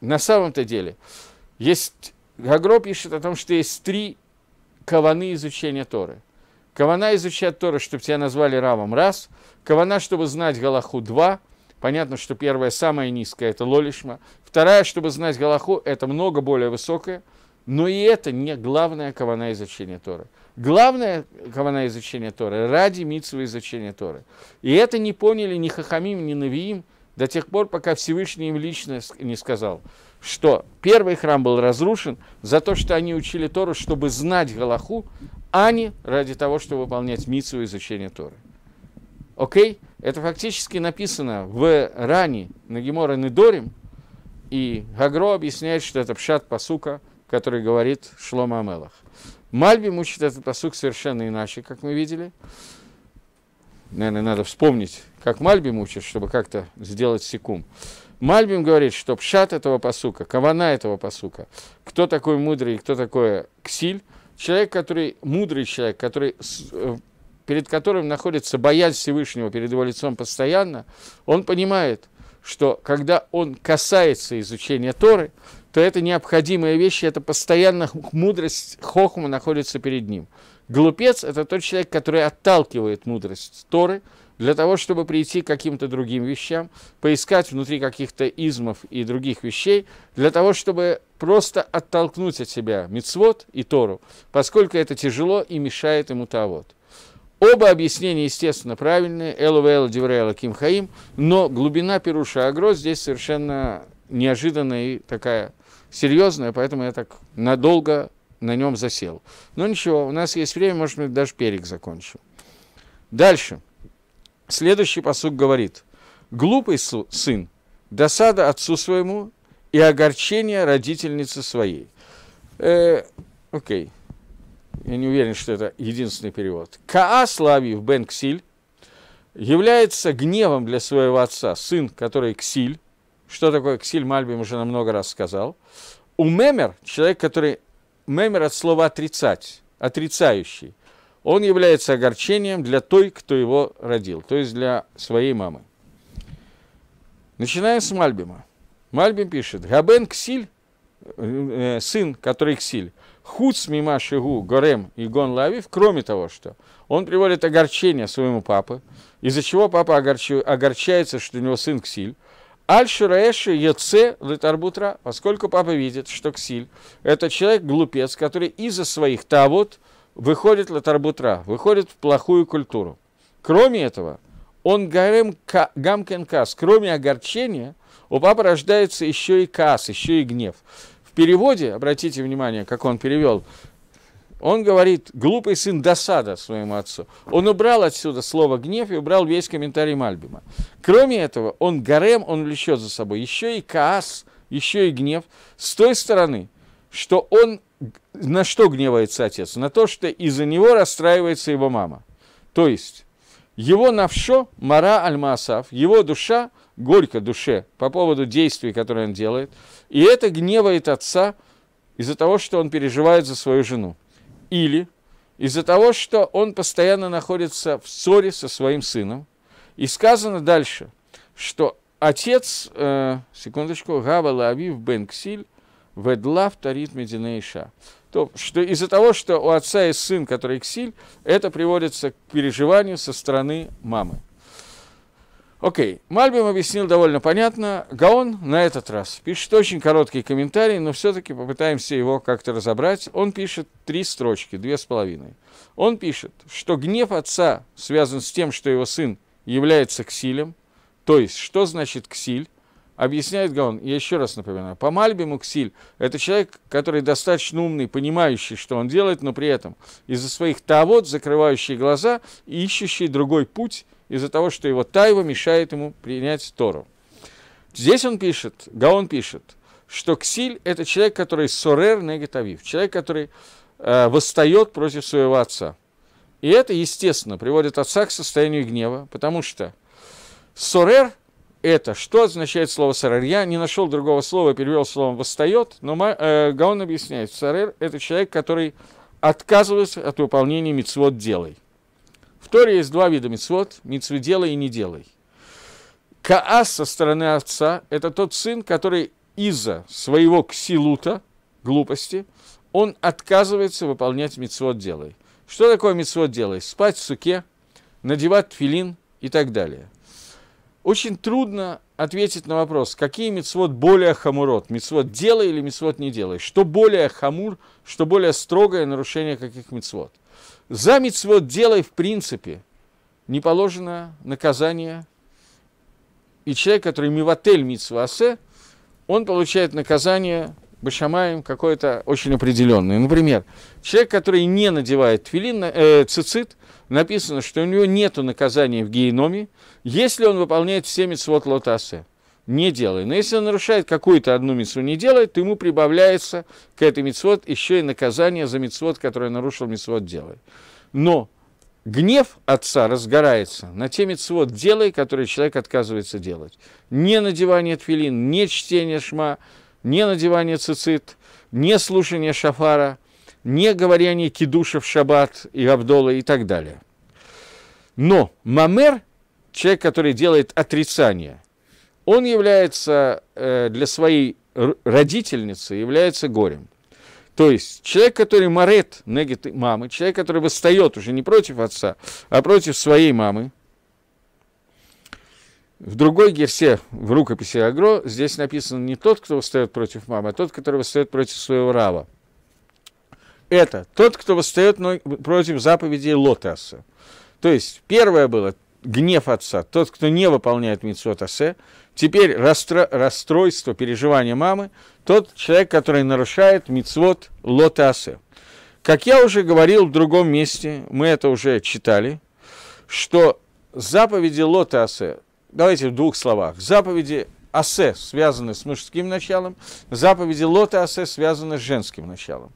на самом-то деле есть Гагро пишет о том, что есть три каваны изучения Торы. Кавана изучать Тора, чтобы тебя назвали Равом – раз. Кавана, чтобы знать Галаху – два. Понятно, что первая, самая низкая – это Лолишма. Вторая, чтобы знать Галаху – это много более высокая. Но и это не главное кавана изучения Торы. Главное кавана изучения Торы ради митсвы изучения Торы. И это не поняли ни Хахамим, ни Навиим до тех пор, пока Всевышний им лично не сказал – что первый храм был разрушен за то, что они учили Тору, чтобы знать Галаху, а не ради того, чтобы выполнять митсу изучения Торы. Окей? Это фактически написано в Ране Нагимора Недорим, и Гагро объясняет, что это пшат пасука, который говорит Шлома Амелах. Мальби мучит этот пасук совершенно иначе, как мы видели. Наверное, надо вспомнить, как Мальби мучит, чтобы как-то сделать секунд. Мальбим говорит, что пшат этого посука, кавана этого посука, кто такой мудрый и кто такой ксиль, человек, который, мудрый человек, который, э, перед которым находится боязнь Всевышнего перед его лицом постоянно, он понимает, что когда он касается изучения Торы, то это необходимые вещи, это постоянно мудрость Хохма находится перед ним. Глупец – это тот человек, который отталкивает мудрость Торы – для того, чтобы прийти к каким-то другим вещам, поискать внутри каких-то измов и других вещей, для того, чтобы просто оттолкнуть от себя Мицвод и Тору, поскольку это тяжело и мешает ему того. Оба объяснения, естественно, правильные, Элвел, Деврейла, Кимхаим, но глубина Перуша Агро здесь совершенно неожиданная и такая серьезная, поэтому я так надолго на нем засел. Но ничего, у нас есть время, может быть, даже перек закончу. Дальше. Следующий посуд говорит, глупый сын, досада отцу своему и огорчение родительнице своей. Э, окей, я не уверен, что это единственный перевод. Каа Славиев бен Ксиль является гневом для своего отца, сын, который Ксиль. Что такое Ксиль, Мальбим уже нам много раз сказал. У Мемер, человек, который, Мемер от слова отрицать, отрицающий, он является огорчением для той, кто его родил, то есть для своей мамы. Начиная с Мальбима. Мальбим пишет, Габен Ксиль, э, э сын, который Ксиль, худ мима шигу горем и гон лавив, кроме того, что он приводит огорчение своему папе, из-за чего папа огорчу, огорчается, что у него сын Ксиль, Альшураэши шураэши Йоце Литарбутра, поскольку папа видит, что Ксиль – это человек-глупец, который из-за своих тавод выходит латарбутра, выходит в плохую культуру. Кроме этого, он гарем ка, гамкен кас, кроме огорчения, у папы рождается еще и кас, еще и гнев. В переводе, обратите внимание, как он перевел, он говорит, глупый сын досада своему отцу. Он убрал отсюда слово гнев и убрал весь комментарий Мальбима. Кроме этого, он гарем, он влечет за собой еще и кас, еще и гнев с той стороны, что он на что гневается отец? На то, что из-за него расстраивается его мама. То есть, его навшо мара аль-маасав, его душа горько душе по поводу действий, которые он делает, и это гневает отца из-за того, что он переживает за свою жену. Или из-за того, что он постоянно находится в ссоре со своим сыном. И сказано дальше, что отец, э, секундочку, Гава Лавив Бенксиль, Ведла вторит Мединейша. То, что из-за того, что у отца есть сын, который ксиль, это приводится к переживанию со стороны мамы. Окей, okay. Мальбим объяснил довольно понятно. Гаон на этот раз пишет очень короткий комментарий, но все-таки попытаемся его как-то разобрать. Он пишет три строчки, две с половиной. Он пишет, что гнев отца связан с тем, что его сын является ксилем. То есть, что значит ксиль? объясняет Гаон, я еще раз напоминаю, по Мальби Муксиль – это человек, который достаточно умный, понимающий, что он делает, но при этом из-за своих тавод, закрывающий глаза ищущий другой путь из-за того, что его тайва мешает ему принять Тору. Здесь он пишет, Гаон пишет, что Ксиль – это человек, который сорер негатавив, человек, который э, восстает против своего отца. И это, естественно, приводит отца к состоянию гнева, потому что сорер – это. Что означает слово «сарар»? Я не нашел другого слова, перевел слово «восстает», но э, Гаон объясняет, сарер это человек, который отказывается от выполнения мицвод «делай». В Торе есть два вида мицвод – мицвы «делай» и «не делай». Каас со стороны отца – это тот сын, который из-за своего ксилута, глупости, он отказывается выполнять мицвод «делай». Что такое мицвод «делай»? Спать в суке, надевать филин и так далее. Очень трудно ответить на вопрос, какие мецвод более хамурот, мецвод делай или мецвод не делай, что более хамур, что более строгое нарушение каких мецвод. За мецвод делай в принципе не положено наказание, и человек, который мивотель мицвасе, он получает наказание башамаем какой-то очень определенный. Например, человек, который не надевает твилин, э, цицит, написано, что у него нет наказания в геноме, если он выполняет все митцвот лотасе. Не делай. Но если он нарушает какую-то одну митцву, не делает, то ему прибавляется к этой митцвот еще и наказание за митцвот, который нарушил митцвот делай. Но гнев отца разгорается на те митцвот делай, которые человек отказывается делать. Не надевание твилин, не чтение шма, не надевание цицит, не слушание шафара, не говорение кидуша в шаббат и абдола и так далее. Но мамер, человек, который делает отрицание, он является э, для своей родительницы, является горем. То есть человек, который морет негит мамы, человек, который восстает уже не против отца, а против своей мамы – в другой герсе, в рукописи Агро, здесь написано не тот, кто восстает против мамы, а тот, который восстает против своего рава. Это тот, кто восстает против заповедей Лотаса. То есть, первое было гнев отца, тот, кто не выполняет митцвот теперь расстро, расстройство, переживание мамы, тот человек, который нарушает митцвот лота Как я уже говорил в другом месте, мы это уже читали, что заповеди лота давайте в двух словах. Заповеди Асе связаны с мужским началом, заповеди Лота Асе связаны с женским началом.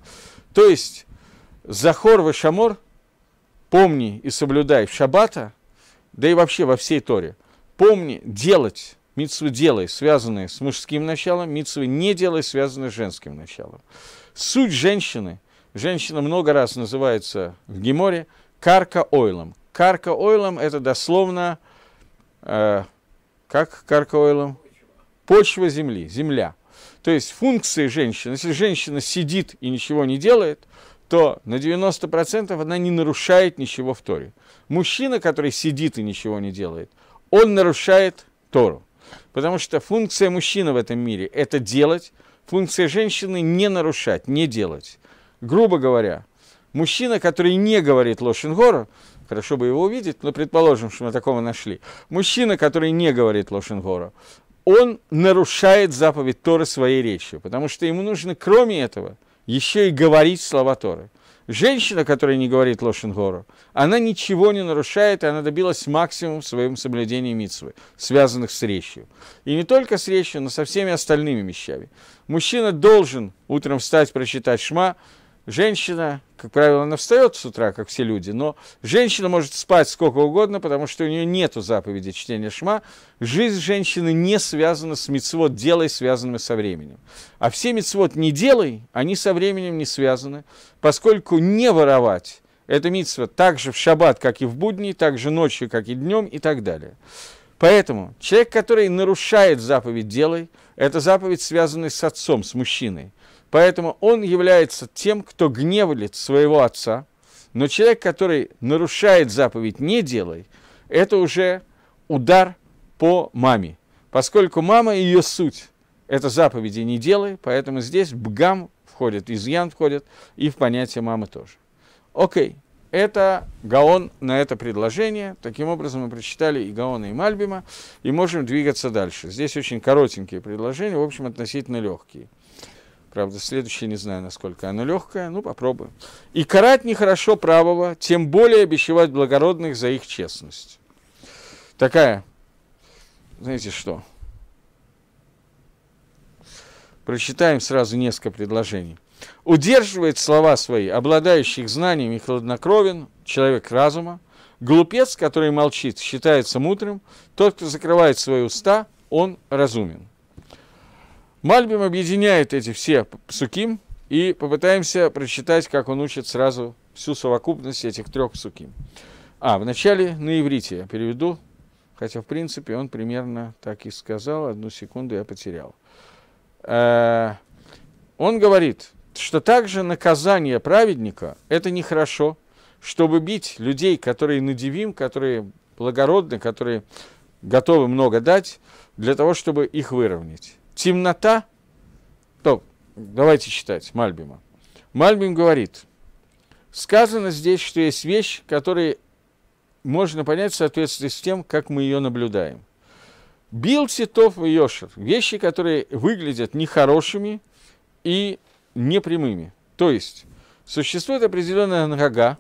То есть Захор шамор, помни и соблюдай в Шаббата, да и вообще во всей Торе, помни делать Митсвы делай, связанные с мужским началом, митсвы не делай, связанные с женским началом. Суть женщины, женщина много раз называется в Геморе, карка ойлом. Карка ойлом – это дословно Э, как каркоилом? Почва земли, земля. То есть функции женщины, если женщина сидит и ничего не делает, то на 90% она не нарушает ничего в Торе. Мужчина, который сидит и ничего не делает, он нарушает Тору. Потому что функция мужчины в этом мире – это делать, функция женщины – не нарушать, не делать. Грубо говоря, мужчина, который не говорит Лошенгору, хорошо бы его увидеть, но предположим, что мы такого нашли. Мужчина, который не говорит Лошенгора, он нарушает заповедь Торы своей речью, потому что ему нужно, кроме этого, еще и говорить слова Торы. Женщина, которая не говорит Лошенгору, она ничего не нарушает, и она добилась максимум в своем соблюдении митсвы, связанных с речью. И не только с речью, но со всеми остальными вещами. Мужчина должен утром встать, прочитать шма, Женщина, как правило, она встает с утра, как все люди, но женщина может спать сколько угодно, потому что у нее нет заповеди чтения шма. Жизнь женщины не связана с мицвод делай, связанными со временем. А все мицвод не делай, они со временем не связаны, поскольку не воровать – это митцва так же в шаббат, как и в будни, так же ночью, как и днем и так далее. Поэтому человек, который нарушает заповедь «делай», это заповедь, связанная с отцом, с мужчиной – Поэтому он является тем, кто гневлит своего отца, но человек, который нарушает заповедь «не делай», это уже удар по маме, поскольку мама и ее суть – это заповеди «не делай», поэтому здесь бгам входит, изъян входит и в понятие мамы тоже. Окей, это Гаон на это предложение. Таким образом, мы прочитали и Гаона, и Мальбима, и можем двигаться дальше. Здесь очень коротенькие предложения, в общем, относительно легкие. Правда, следующее не знаю, насколько оно легкое, ну попробуем. И карать нехорошо правого, тем более обещевать благородных за их честность. Такая, знаете что, Прочитаем сразу несколько предложений. Удерживает слова свои, обладающих знанием, и хладнокровен, человек разума. Глупец, который молчит, считается мудрым. Тот, кто закрывает свои уста, он разумен. Мальбим объединяет эти все суким и попытаемся прочитать, как он учит сразу всю совокупность этих трех суким. А, вначале на иврите я переведу, хотя, в принципе, он примерно так и сказал, одну секунду я потерял. Э, он говорит, что также наказание праведника – это нехорошо, чтобы бить людей, которые надевим, которые благородны, которые готовы много дать, для того, чтобы их выровнять темнота, то давайте читать Мальбима. Мальбим говорит, сказано здесь, что есть вещь, которые можно понять в соответствии с тем, как мы ее наблюдаем. Бил, Титов и Йошер – вещи, которые выглядят нехорошими и непрямыми. То есть существует определенная нога,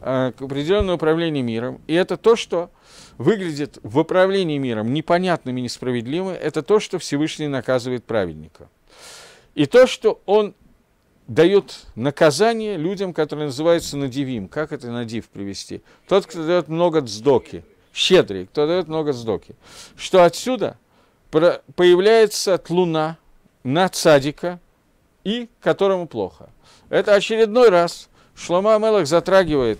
э, определенное управление миром, и это то, что выглядит в управлении миром непонятным и несправедливым, это то, что Всевышний наказывает праведника. И то, что он дает наказание людям, которые называются надивим. Как это надив привести? Тот, кто дает много дздоки, щедрый, кто дает много дздоки. Что отсюда появляется тлуна на цадика, и которому плохо. Это очередной раз Шлома Мелах затрагивает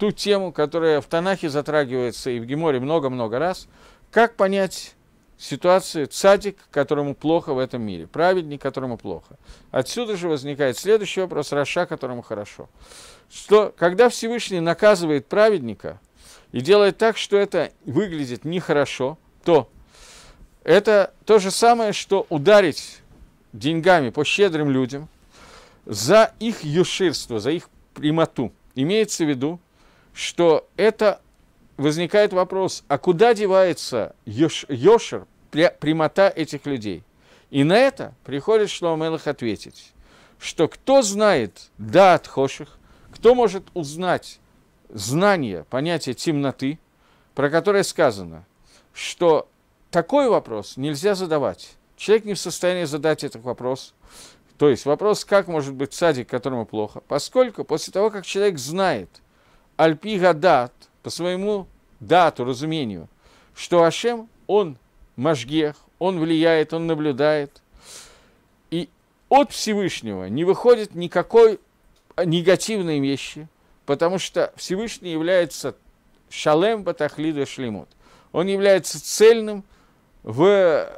ту тему, которая в Танахе затрагивается и в Геморе много-много раз, как понять ситуацию цадик, которому плохо в этом мире, праведник, которому плохо. Отсюда же возникает следующий вопрос, Раша, которому хорошо. Что, когда Всевышний наказывает праведника и делает так, что это выглядит нехорошо, то это то же самое, что ударить деньгами по щедрым людям за их юширство, за их прямоту. Имеется в виду, что это возникает вопрос, а куда девается Йош, Йошер, прямота этих людей? И на это приходит Шлоумелах ответить, что кто знает да от хоших, кто может узнать знание, понятие темноты, про которое сказано, что такой вопрос нельзя задавать. Человек не в состоянии задать этот вопрос. То есть вопрос, как может быть садик, которому плохо, поскольку после того, как человек знает – альпига дат, по своему дату, разумению, что Ашем, он мажгех, он влияет, он наблюдает. И от Всевышнего не выходит никакой негативной вещи, потому что Всевышний является шалем батахлида шлемут. Он является цельным в,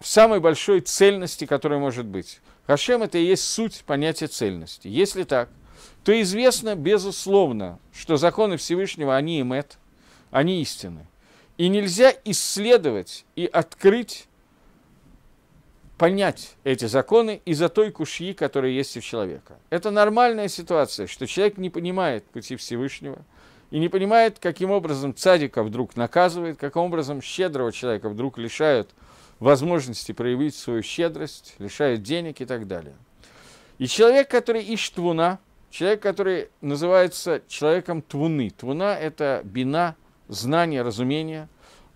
в самой большой цельности, которая может быть. Хашем – это и есть суть понятия цельности. Если так – то известно, безусловно, что законы Всевышнего, они имет, они истины. И нельзя исследовать и открыть, понять эти законы из-за той кушьи, которая есть и в человека. Это нормальная ситуация, что человек не понимает пути Всевышнего и не понимает, каким образом цадика вдруг наказывает, каким образом щедрого человека вдруг лишают возможности проявить свою щедрость, лишают денег и так далее. И человек, который ищет вуна, Человек, который называется человеком твуны. Твуна – это бина, знание, разумение.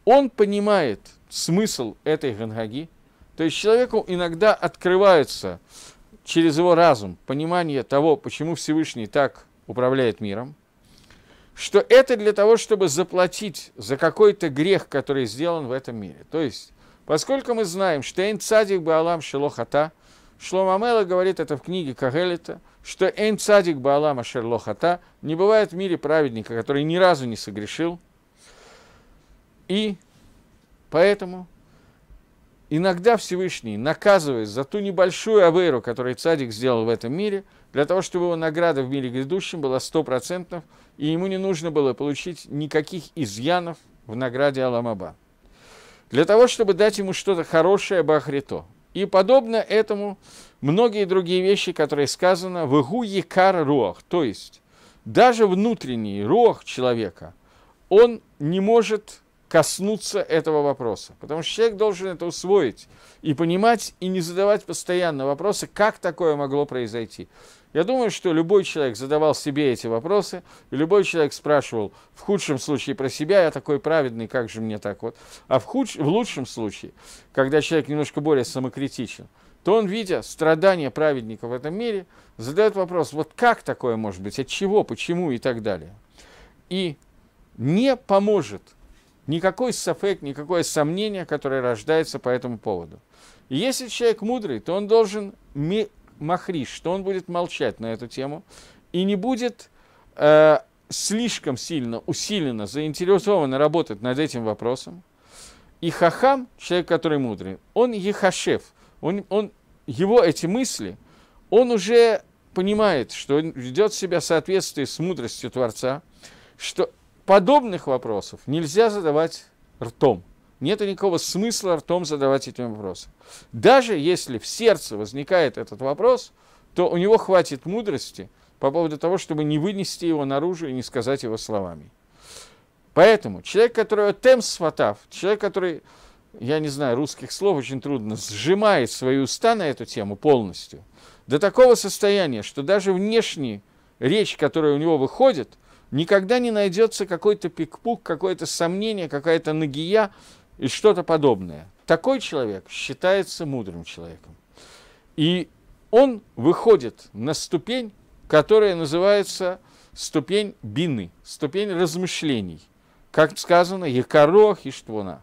Он понимает смысл этой гангаги. То есть человеку иногда открывается через его разум понимание того, почему Всевышний так управляет миром, что это для того, чтобы заплатить за какой-то грех, который сделан в этом мире. То есть, поскольку мы знаем, что «Эйн цадик баалам шелохата» – Шлома Мела говорит это в книге Кагелита, что «Эйн цадик Баалама Шерлохата» не бывает в мире праведника, который ни разу не согрешил. И поэтому иногда Всевышний, наказывает за ту небольшую аверу, которую цадик сделал в этом мире, для того, чтобы его награда в мире грядущем была стопроцентна, и ему не нужно было получить никаких изъянов в награде Аламаба. Для того, чтобы дать ему что-то хорошее Бахрито, и подобно этому многие другие вещи, которые сказано в «Игу якар рох, то есть даже внутренний рох человека, он не может коснуться этого вопроса. Потому что человек должен это усвоить и понимать, и не задавать постоянно вопросы, как такое могло произойти. Я думаю, что любой человек задавал себе эти вопросы, и любой человек спрашивал, в худшем случае про себя, я такой праведный, как же мне так вот. А в, худш... в лучшем случае, когда человек немножко более самокритичен, то он, видя страдания праведника в этом мире, задает вопрос, вот как такое может быть, от чего, почему и так далее. И не поможет никакой сафек, никакое сомнение, которое рождается по этому поводу. И если человек мудрый, то он должен Махриш, что он будет молчать на эту тему и не будет э, слишком сильно, усиленно заинтересованно работать над этим вопросом. И Хахам, человек, который мудрый, он Ехашев, он, он, его эти мысли, он уже понимает, что он ведет себя в соответствии с мудростью Творца, что подобных вопросов нельзя задавать ртом нет никакого смысла в том задавать эти вопросы. Даже если в сердце возникает этот вопрос, то у него хватит мудрости по поводу того, чтобы не вынести его наружу и не сказать его словами. Поэтому человек, который тем сватав, человек, который, я не знаю, русских слов очень трудно, сжимает свои уста на эту тему полностью, до такого состояния, что даже внешняя речь, которая у него выходит, никогда не найдется какой-то пикпук, какое-то сомнение, какая-то нагия, и что-то подобное. Такой человек считается мудрым человеком. И он выходит на ступень, которая называется ступень бины, ступень размышлений. Как сказано, и штвона.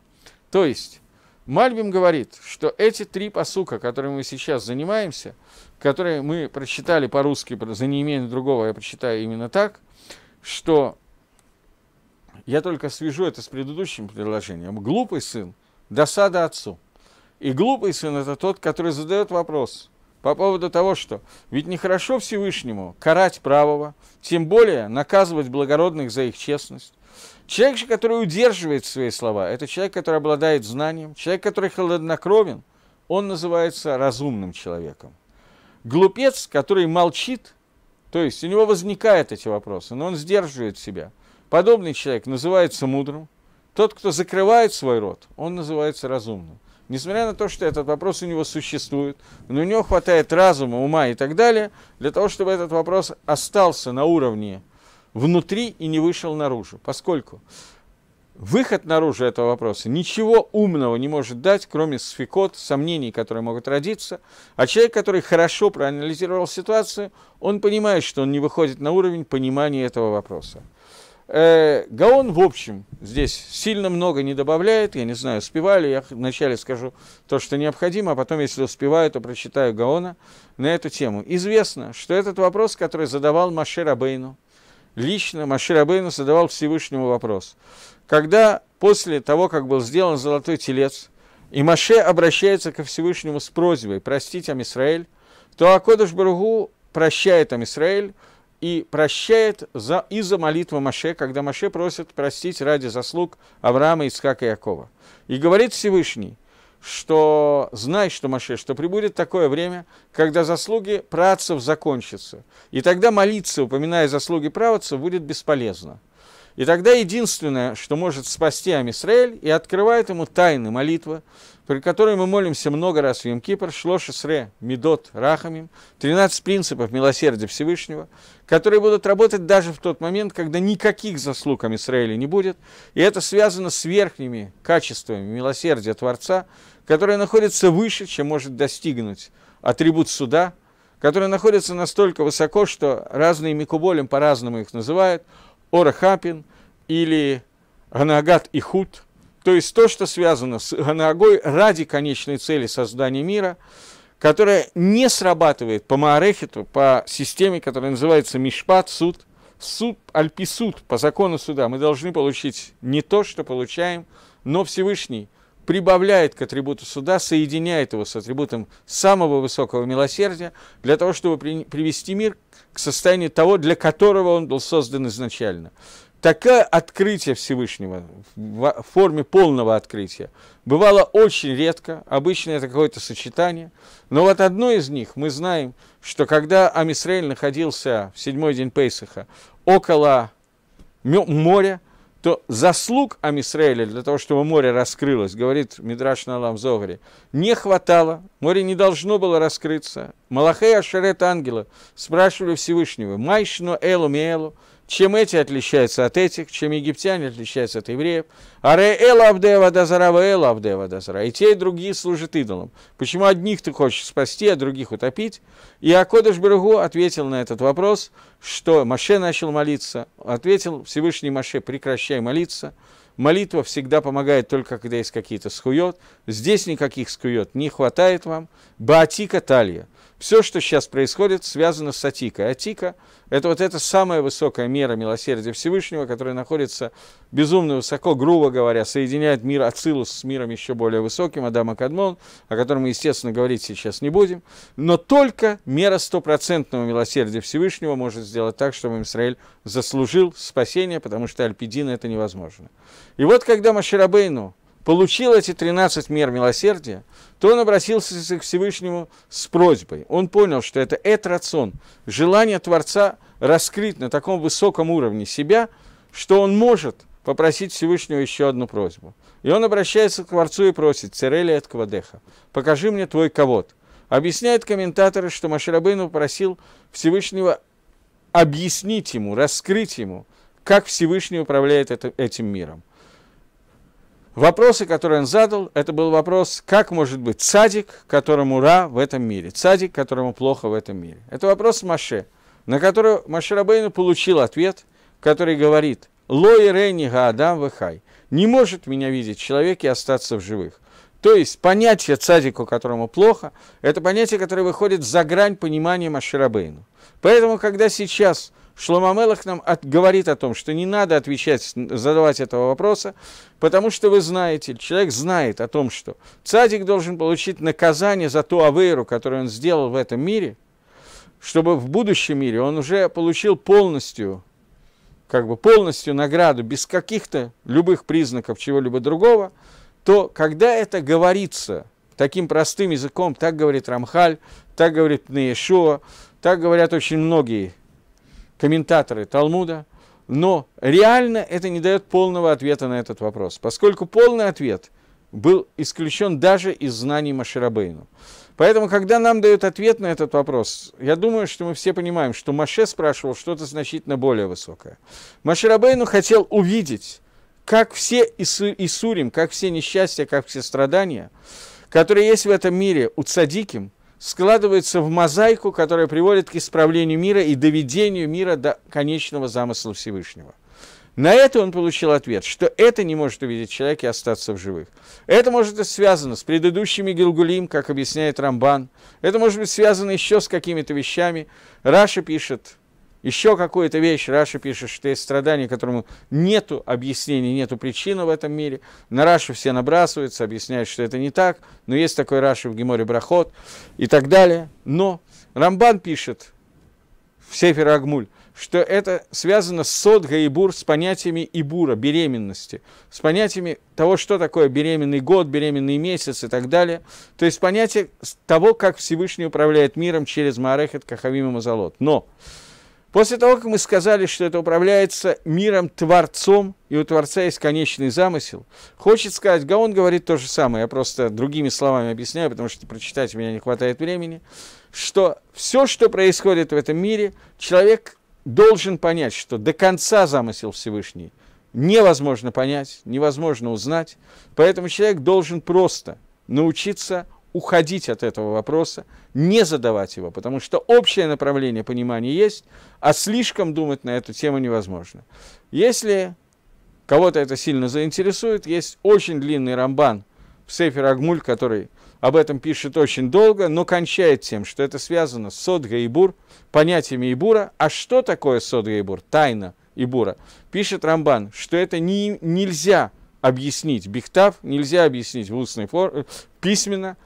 То есть, Мальбим говорит, что эти три посука, которыми мы сейчас занимаемся, которые мы прочитали по-русски, за неимением другого я прочитаю именно так, что я только свяжу это с предыдущим предложением. Глупый сын – досада отцу. И глупый сын – это тот, который задает вопрос по поводу того, что ведь нехорошо Всевышнему карать правого, тем более наказывать благородных за их честность. Человек же, который удерживает свои слова, это человек, который обладает знанием, человек, который холоднокровен, он называется разумным человеком. Глупец, который молчит, то есть у него возникают эти вопросы, но он сдерживает себя – Подобный человек называется мудрым. Тот, кто закрывает свой рот, он называется разумным. Несмотря на то, что этот вопрос у него существует, но у него хватает разума, ума и так далее, для того, чтобы этот вопрос остался на уровне внутри и не вышел наружу, поскольку выход наружу этого вопроса ничего умного не может дать, кроме сфикот, сомнений, которые могут родиться. А человек, который хорошо проанализировал ситуацию, он понимает, что он не выходит на уровень понимания этого вопроса. Э, Гаон, в общем, здесь сильно много не добавляет. Я не знаю, успеваю Я вначале скажу то, что необходимо, а потом, если успеваю, то прочитаю Гаона на эту тему. Известно, что этот вопрос, который задавал Маше Рабейну, лично Маше Рабейну задавал Всевышнему вопрос. Когда после того, как был сделан золотой телец, и Маше обращается ко Всевышнему с просьбой простить Амисраэль, то Акодыш Баругу прощает Амисраэль, и прощает за, и за молитвы Маше, когда Маше просит простить ради заслуг Авраама, Исхака и Якова. И говорит Всевышний, что знай, что Маше, что прибудет такое время, когда заслуги працев закончатся. И тогда молиться, упоминая заслуги правоцев, будет бесполезно. И тогда единственное, что может спасти Амисраэль, и открывает ему тайны молитвы, при которой мы молимся много раз в Йом-Кипр, Шлоши Сре, Медот, Рахамим, 13 принципов милосердия Всевышнего, которые будут работать даже в тот момент, когда никаких заслуг Амисраэля не будет, и это связано с верхними качествами милосердия Творца, которые находятся выше, чем может достигнуть атрибут суда, которые находятся настолько высоко, что разные микуболем по-разному их называют – Орахапин или Ганагат Ихут, то есть то, что связано с Ганагой ради конечной цели создания мира, которая не срабатывает по Маарехиту, по системе, которая называется Мишпат, суд, суд, альписуд, по закону суда. Мы должны получить не то, что получаем, но Всевышний прибавляет к атрибуту суда, соединяет его с атрибутом самого высокого милосердия, для того, чтобы привести мир к состоянию того, для которого он был создан изначально. Такое открытие Всевышнего в форме полного открытия бывало очень редко, обычно это какое-то сочетание. Но вот одно из них мы знаем, что когда Амисраиль находился в седьмой день Пейсаха около моря, то заслуг Амисраэля для того, чтобы море раскрылось, говорит Мидраш Налам Зогаре, не хватало, море не должно было раскрыться. Малахей Ашарет Ангела спрашивали Всевышнего, Майшно Элу Мелу чем эти отличаются от этих, чем египтяне отличаются от евреев. Аре эл абдева дазарава эл абдева дазара. И те, и другие служат идолам. Почему одних ты хочешь спасти, а других утопить? И Акодыш Берегу ответил на этот вопрос, что Маше начал молиться. Ответил Всевышний Маше, прекращай молиться. Молитва всегда помогает только, когда есть какие-то скует. Здесь никаких скует не хватает вам. Баатика талья. Все, что сейчас происходит, связано с Атикой. Атика – это вот эта самая высокая мера милосердия Всевышнего, которая находится безумно высоко, грубо говоря, соединяет мир Ацилус с миром еще более высоким, Адама Кадмон, о котором мы, естественно, говорить сейчас не будем. Но только мера стопроцентного милосердия Всевышнего может сделать так, чтобы Израиль заслужил спасение, потому что Альпидин это невозможно. И вот когда Маширабейну получил эти 13 мер милосердия, то он обратился к Всевышнему с просьбой. Он понял, что это этрацион, желание Творца раскрыть на таком высоком уровне себя, что он может попросить Всевышнего еще одну просьбу. И он обращается к Творцу и просит, «Церели от Квадеха, покажи мне твой ковод». Объясняет комментаторы, что Маширабейну просил Всевышнего объяснить ему, раскрыть ему, как Всевышний управляет это, этим миром. Вопросы, которые он задал, это был вопрос, как может быть цадик, которому ра в этом мире, цадик, которому плохо в этом мире. Это вопрос Маше, на который Маше Рабейну получил ответ, который говорит «Лой рейни адам вехай» «Не может меня видеть человек и остаться в живых». То есть понятие цадику, которому плохо, это понятие, которое выходит за грань понимания Маширабейну. Поэтому, когда сейчас Шломамелах нам от, говорит о том, что не надо отвечать, задавать этого вопроса, потому что вы знаете, человек знает о том, что цадик должен получить наказание за ту авейру, которую он сделал в этом мире, чтобы в будущем мире он уже получил полностью как бы полностью награду без каких-то любых признаков чего-либо другого, то когда это говорится таким простым языком, так говорит Рамхаль, так говорит Неешуа, так говорят очень многие комментаторы Талмуда, но реально это не дает полного ответа на этот вопрос, поскольку полный ответ был исключен даже из знаний Маширабейну. Поэтому, когда нам дают ответ на этот вопрос, я думаю, что мы все понимаем, что Маше спрашивал что-то значительно более высокое. Маширабейну хотел увидеть, как все Исурим, как все несчастья, как все страдания, которые есть в этом мире у цадиким – складывается в мозаику, которая приводит к исправлению мира и доведению мира до конечного замысла Всевышнего. На это он получил ответ, что это не может увидеть человек и остаться в живых. Это может быть связано с предыдущими Гилгулим, как объясняет Рамбан. Это может быть связано еще с какими-то вещами. Раша пишет, еще какую-то вещь, Раша пишет, что есть страдания, которому нету объяснений, нету причины в этом мире. На Рашу все набрасываются, объясняют, что это не так, но есть такой Раши в Геморе Брахот и так далее. Но Рамбан пишет в Сефер Агмуль, что это связано с содга и бур, с понятиями ибура, беременности, с понятиями того, что такое беременный год, беременный месяц и так далее. То есть понятие того, как Всевышний управляет миром через Маарехет Кахавима Мазалот. Но После того, как мы сказали, что это управляется миром Творцом, и у Творца есть конечный замысел, хочет сказать, Гаон говорит то же самое, я просто другими словами объясняю, потому что прочитать у меня не хватает времени, что все, что происходит в этом мире, человек должен понять, что до конца замысел Всевышний невозможно понять, невозможно узнать, поэтому человек должен просто научиться уходить от этого вопроса, не задавать его, потому что общее направление понимания есть, а слишком думать на эту тему невозможно. Если кого-то это сильно заинтересует, есть очень длинный рамбан в Сефер Агмуль, который об этом пишет очень долго, но кончает тем, что это связано с Содга и понятиями Ибура. А что такое сод и Тайна Ибура. Пишет Рамбан, что это не, нельзя объяснить бихтав, нельзя объяснить в устной форме, э, письменно,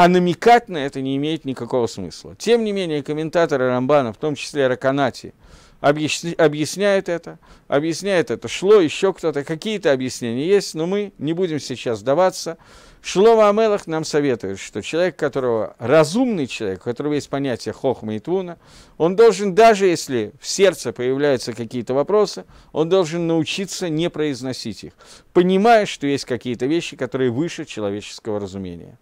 а намекать на это не имеет никакого смысла. Тем не менее, комментаторы Рамбана, в том числе Раканати, объясни, объясняет это, объясняет это Шло, еще кто-то, какие-то объяснения есть, но мы не будем сейчас сдаваться. Шло Вамелах нам советует, что человек, которого разумный человек, у которого есть понятие хохма и твуна, он должен, даже если в сердце появляются какие-то вопросы, он должен научиться не произносить их, понимая, что есть какие-то вещи, которые выше человеческого разумения.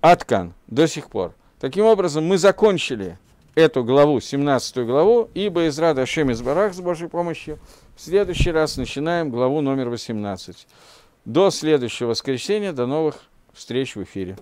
Аткан до сих пор. Таким образом, мы закончили эту главу, 17 главу, ибо из рада Шем из Барах с Божьей помощью. В следующий раз начинаем главу номер 18. До следующего воскресенья, до новых встреч в эфире.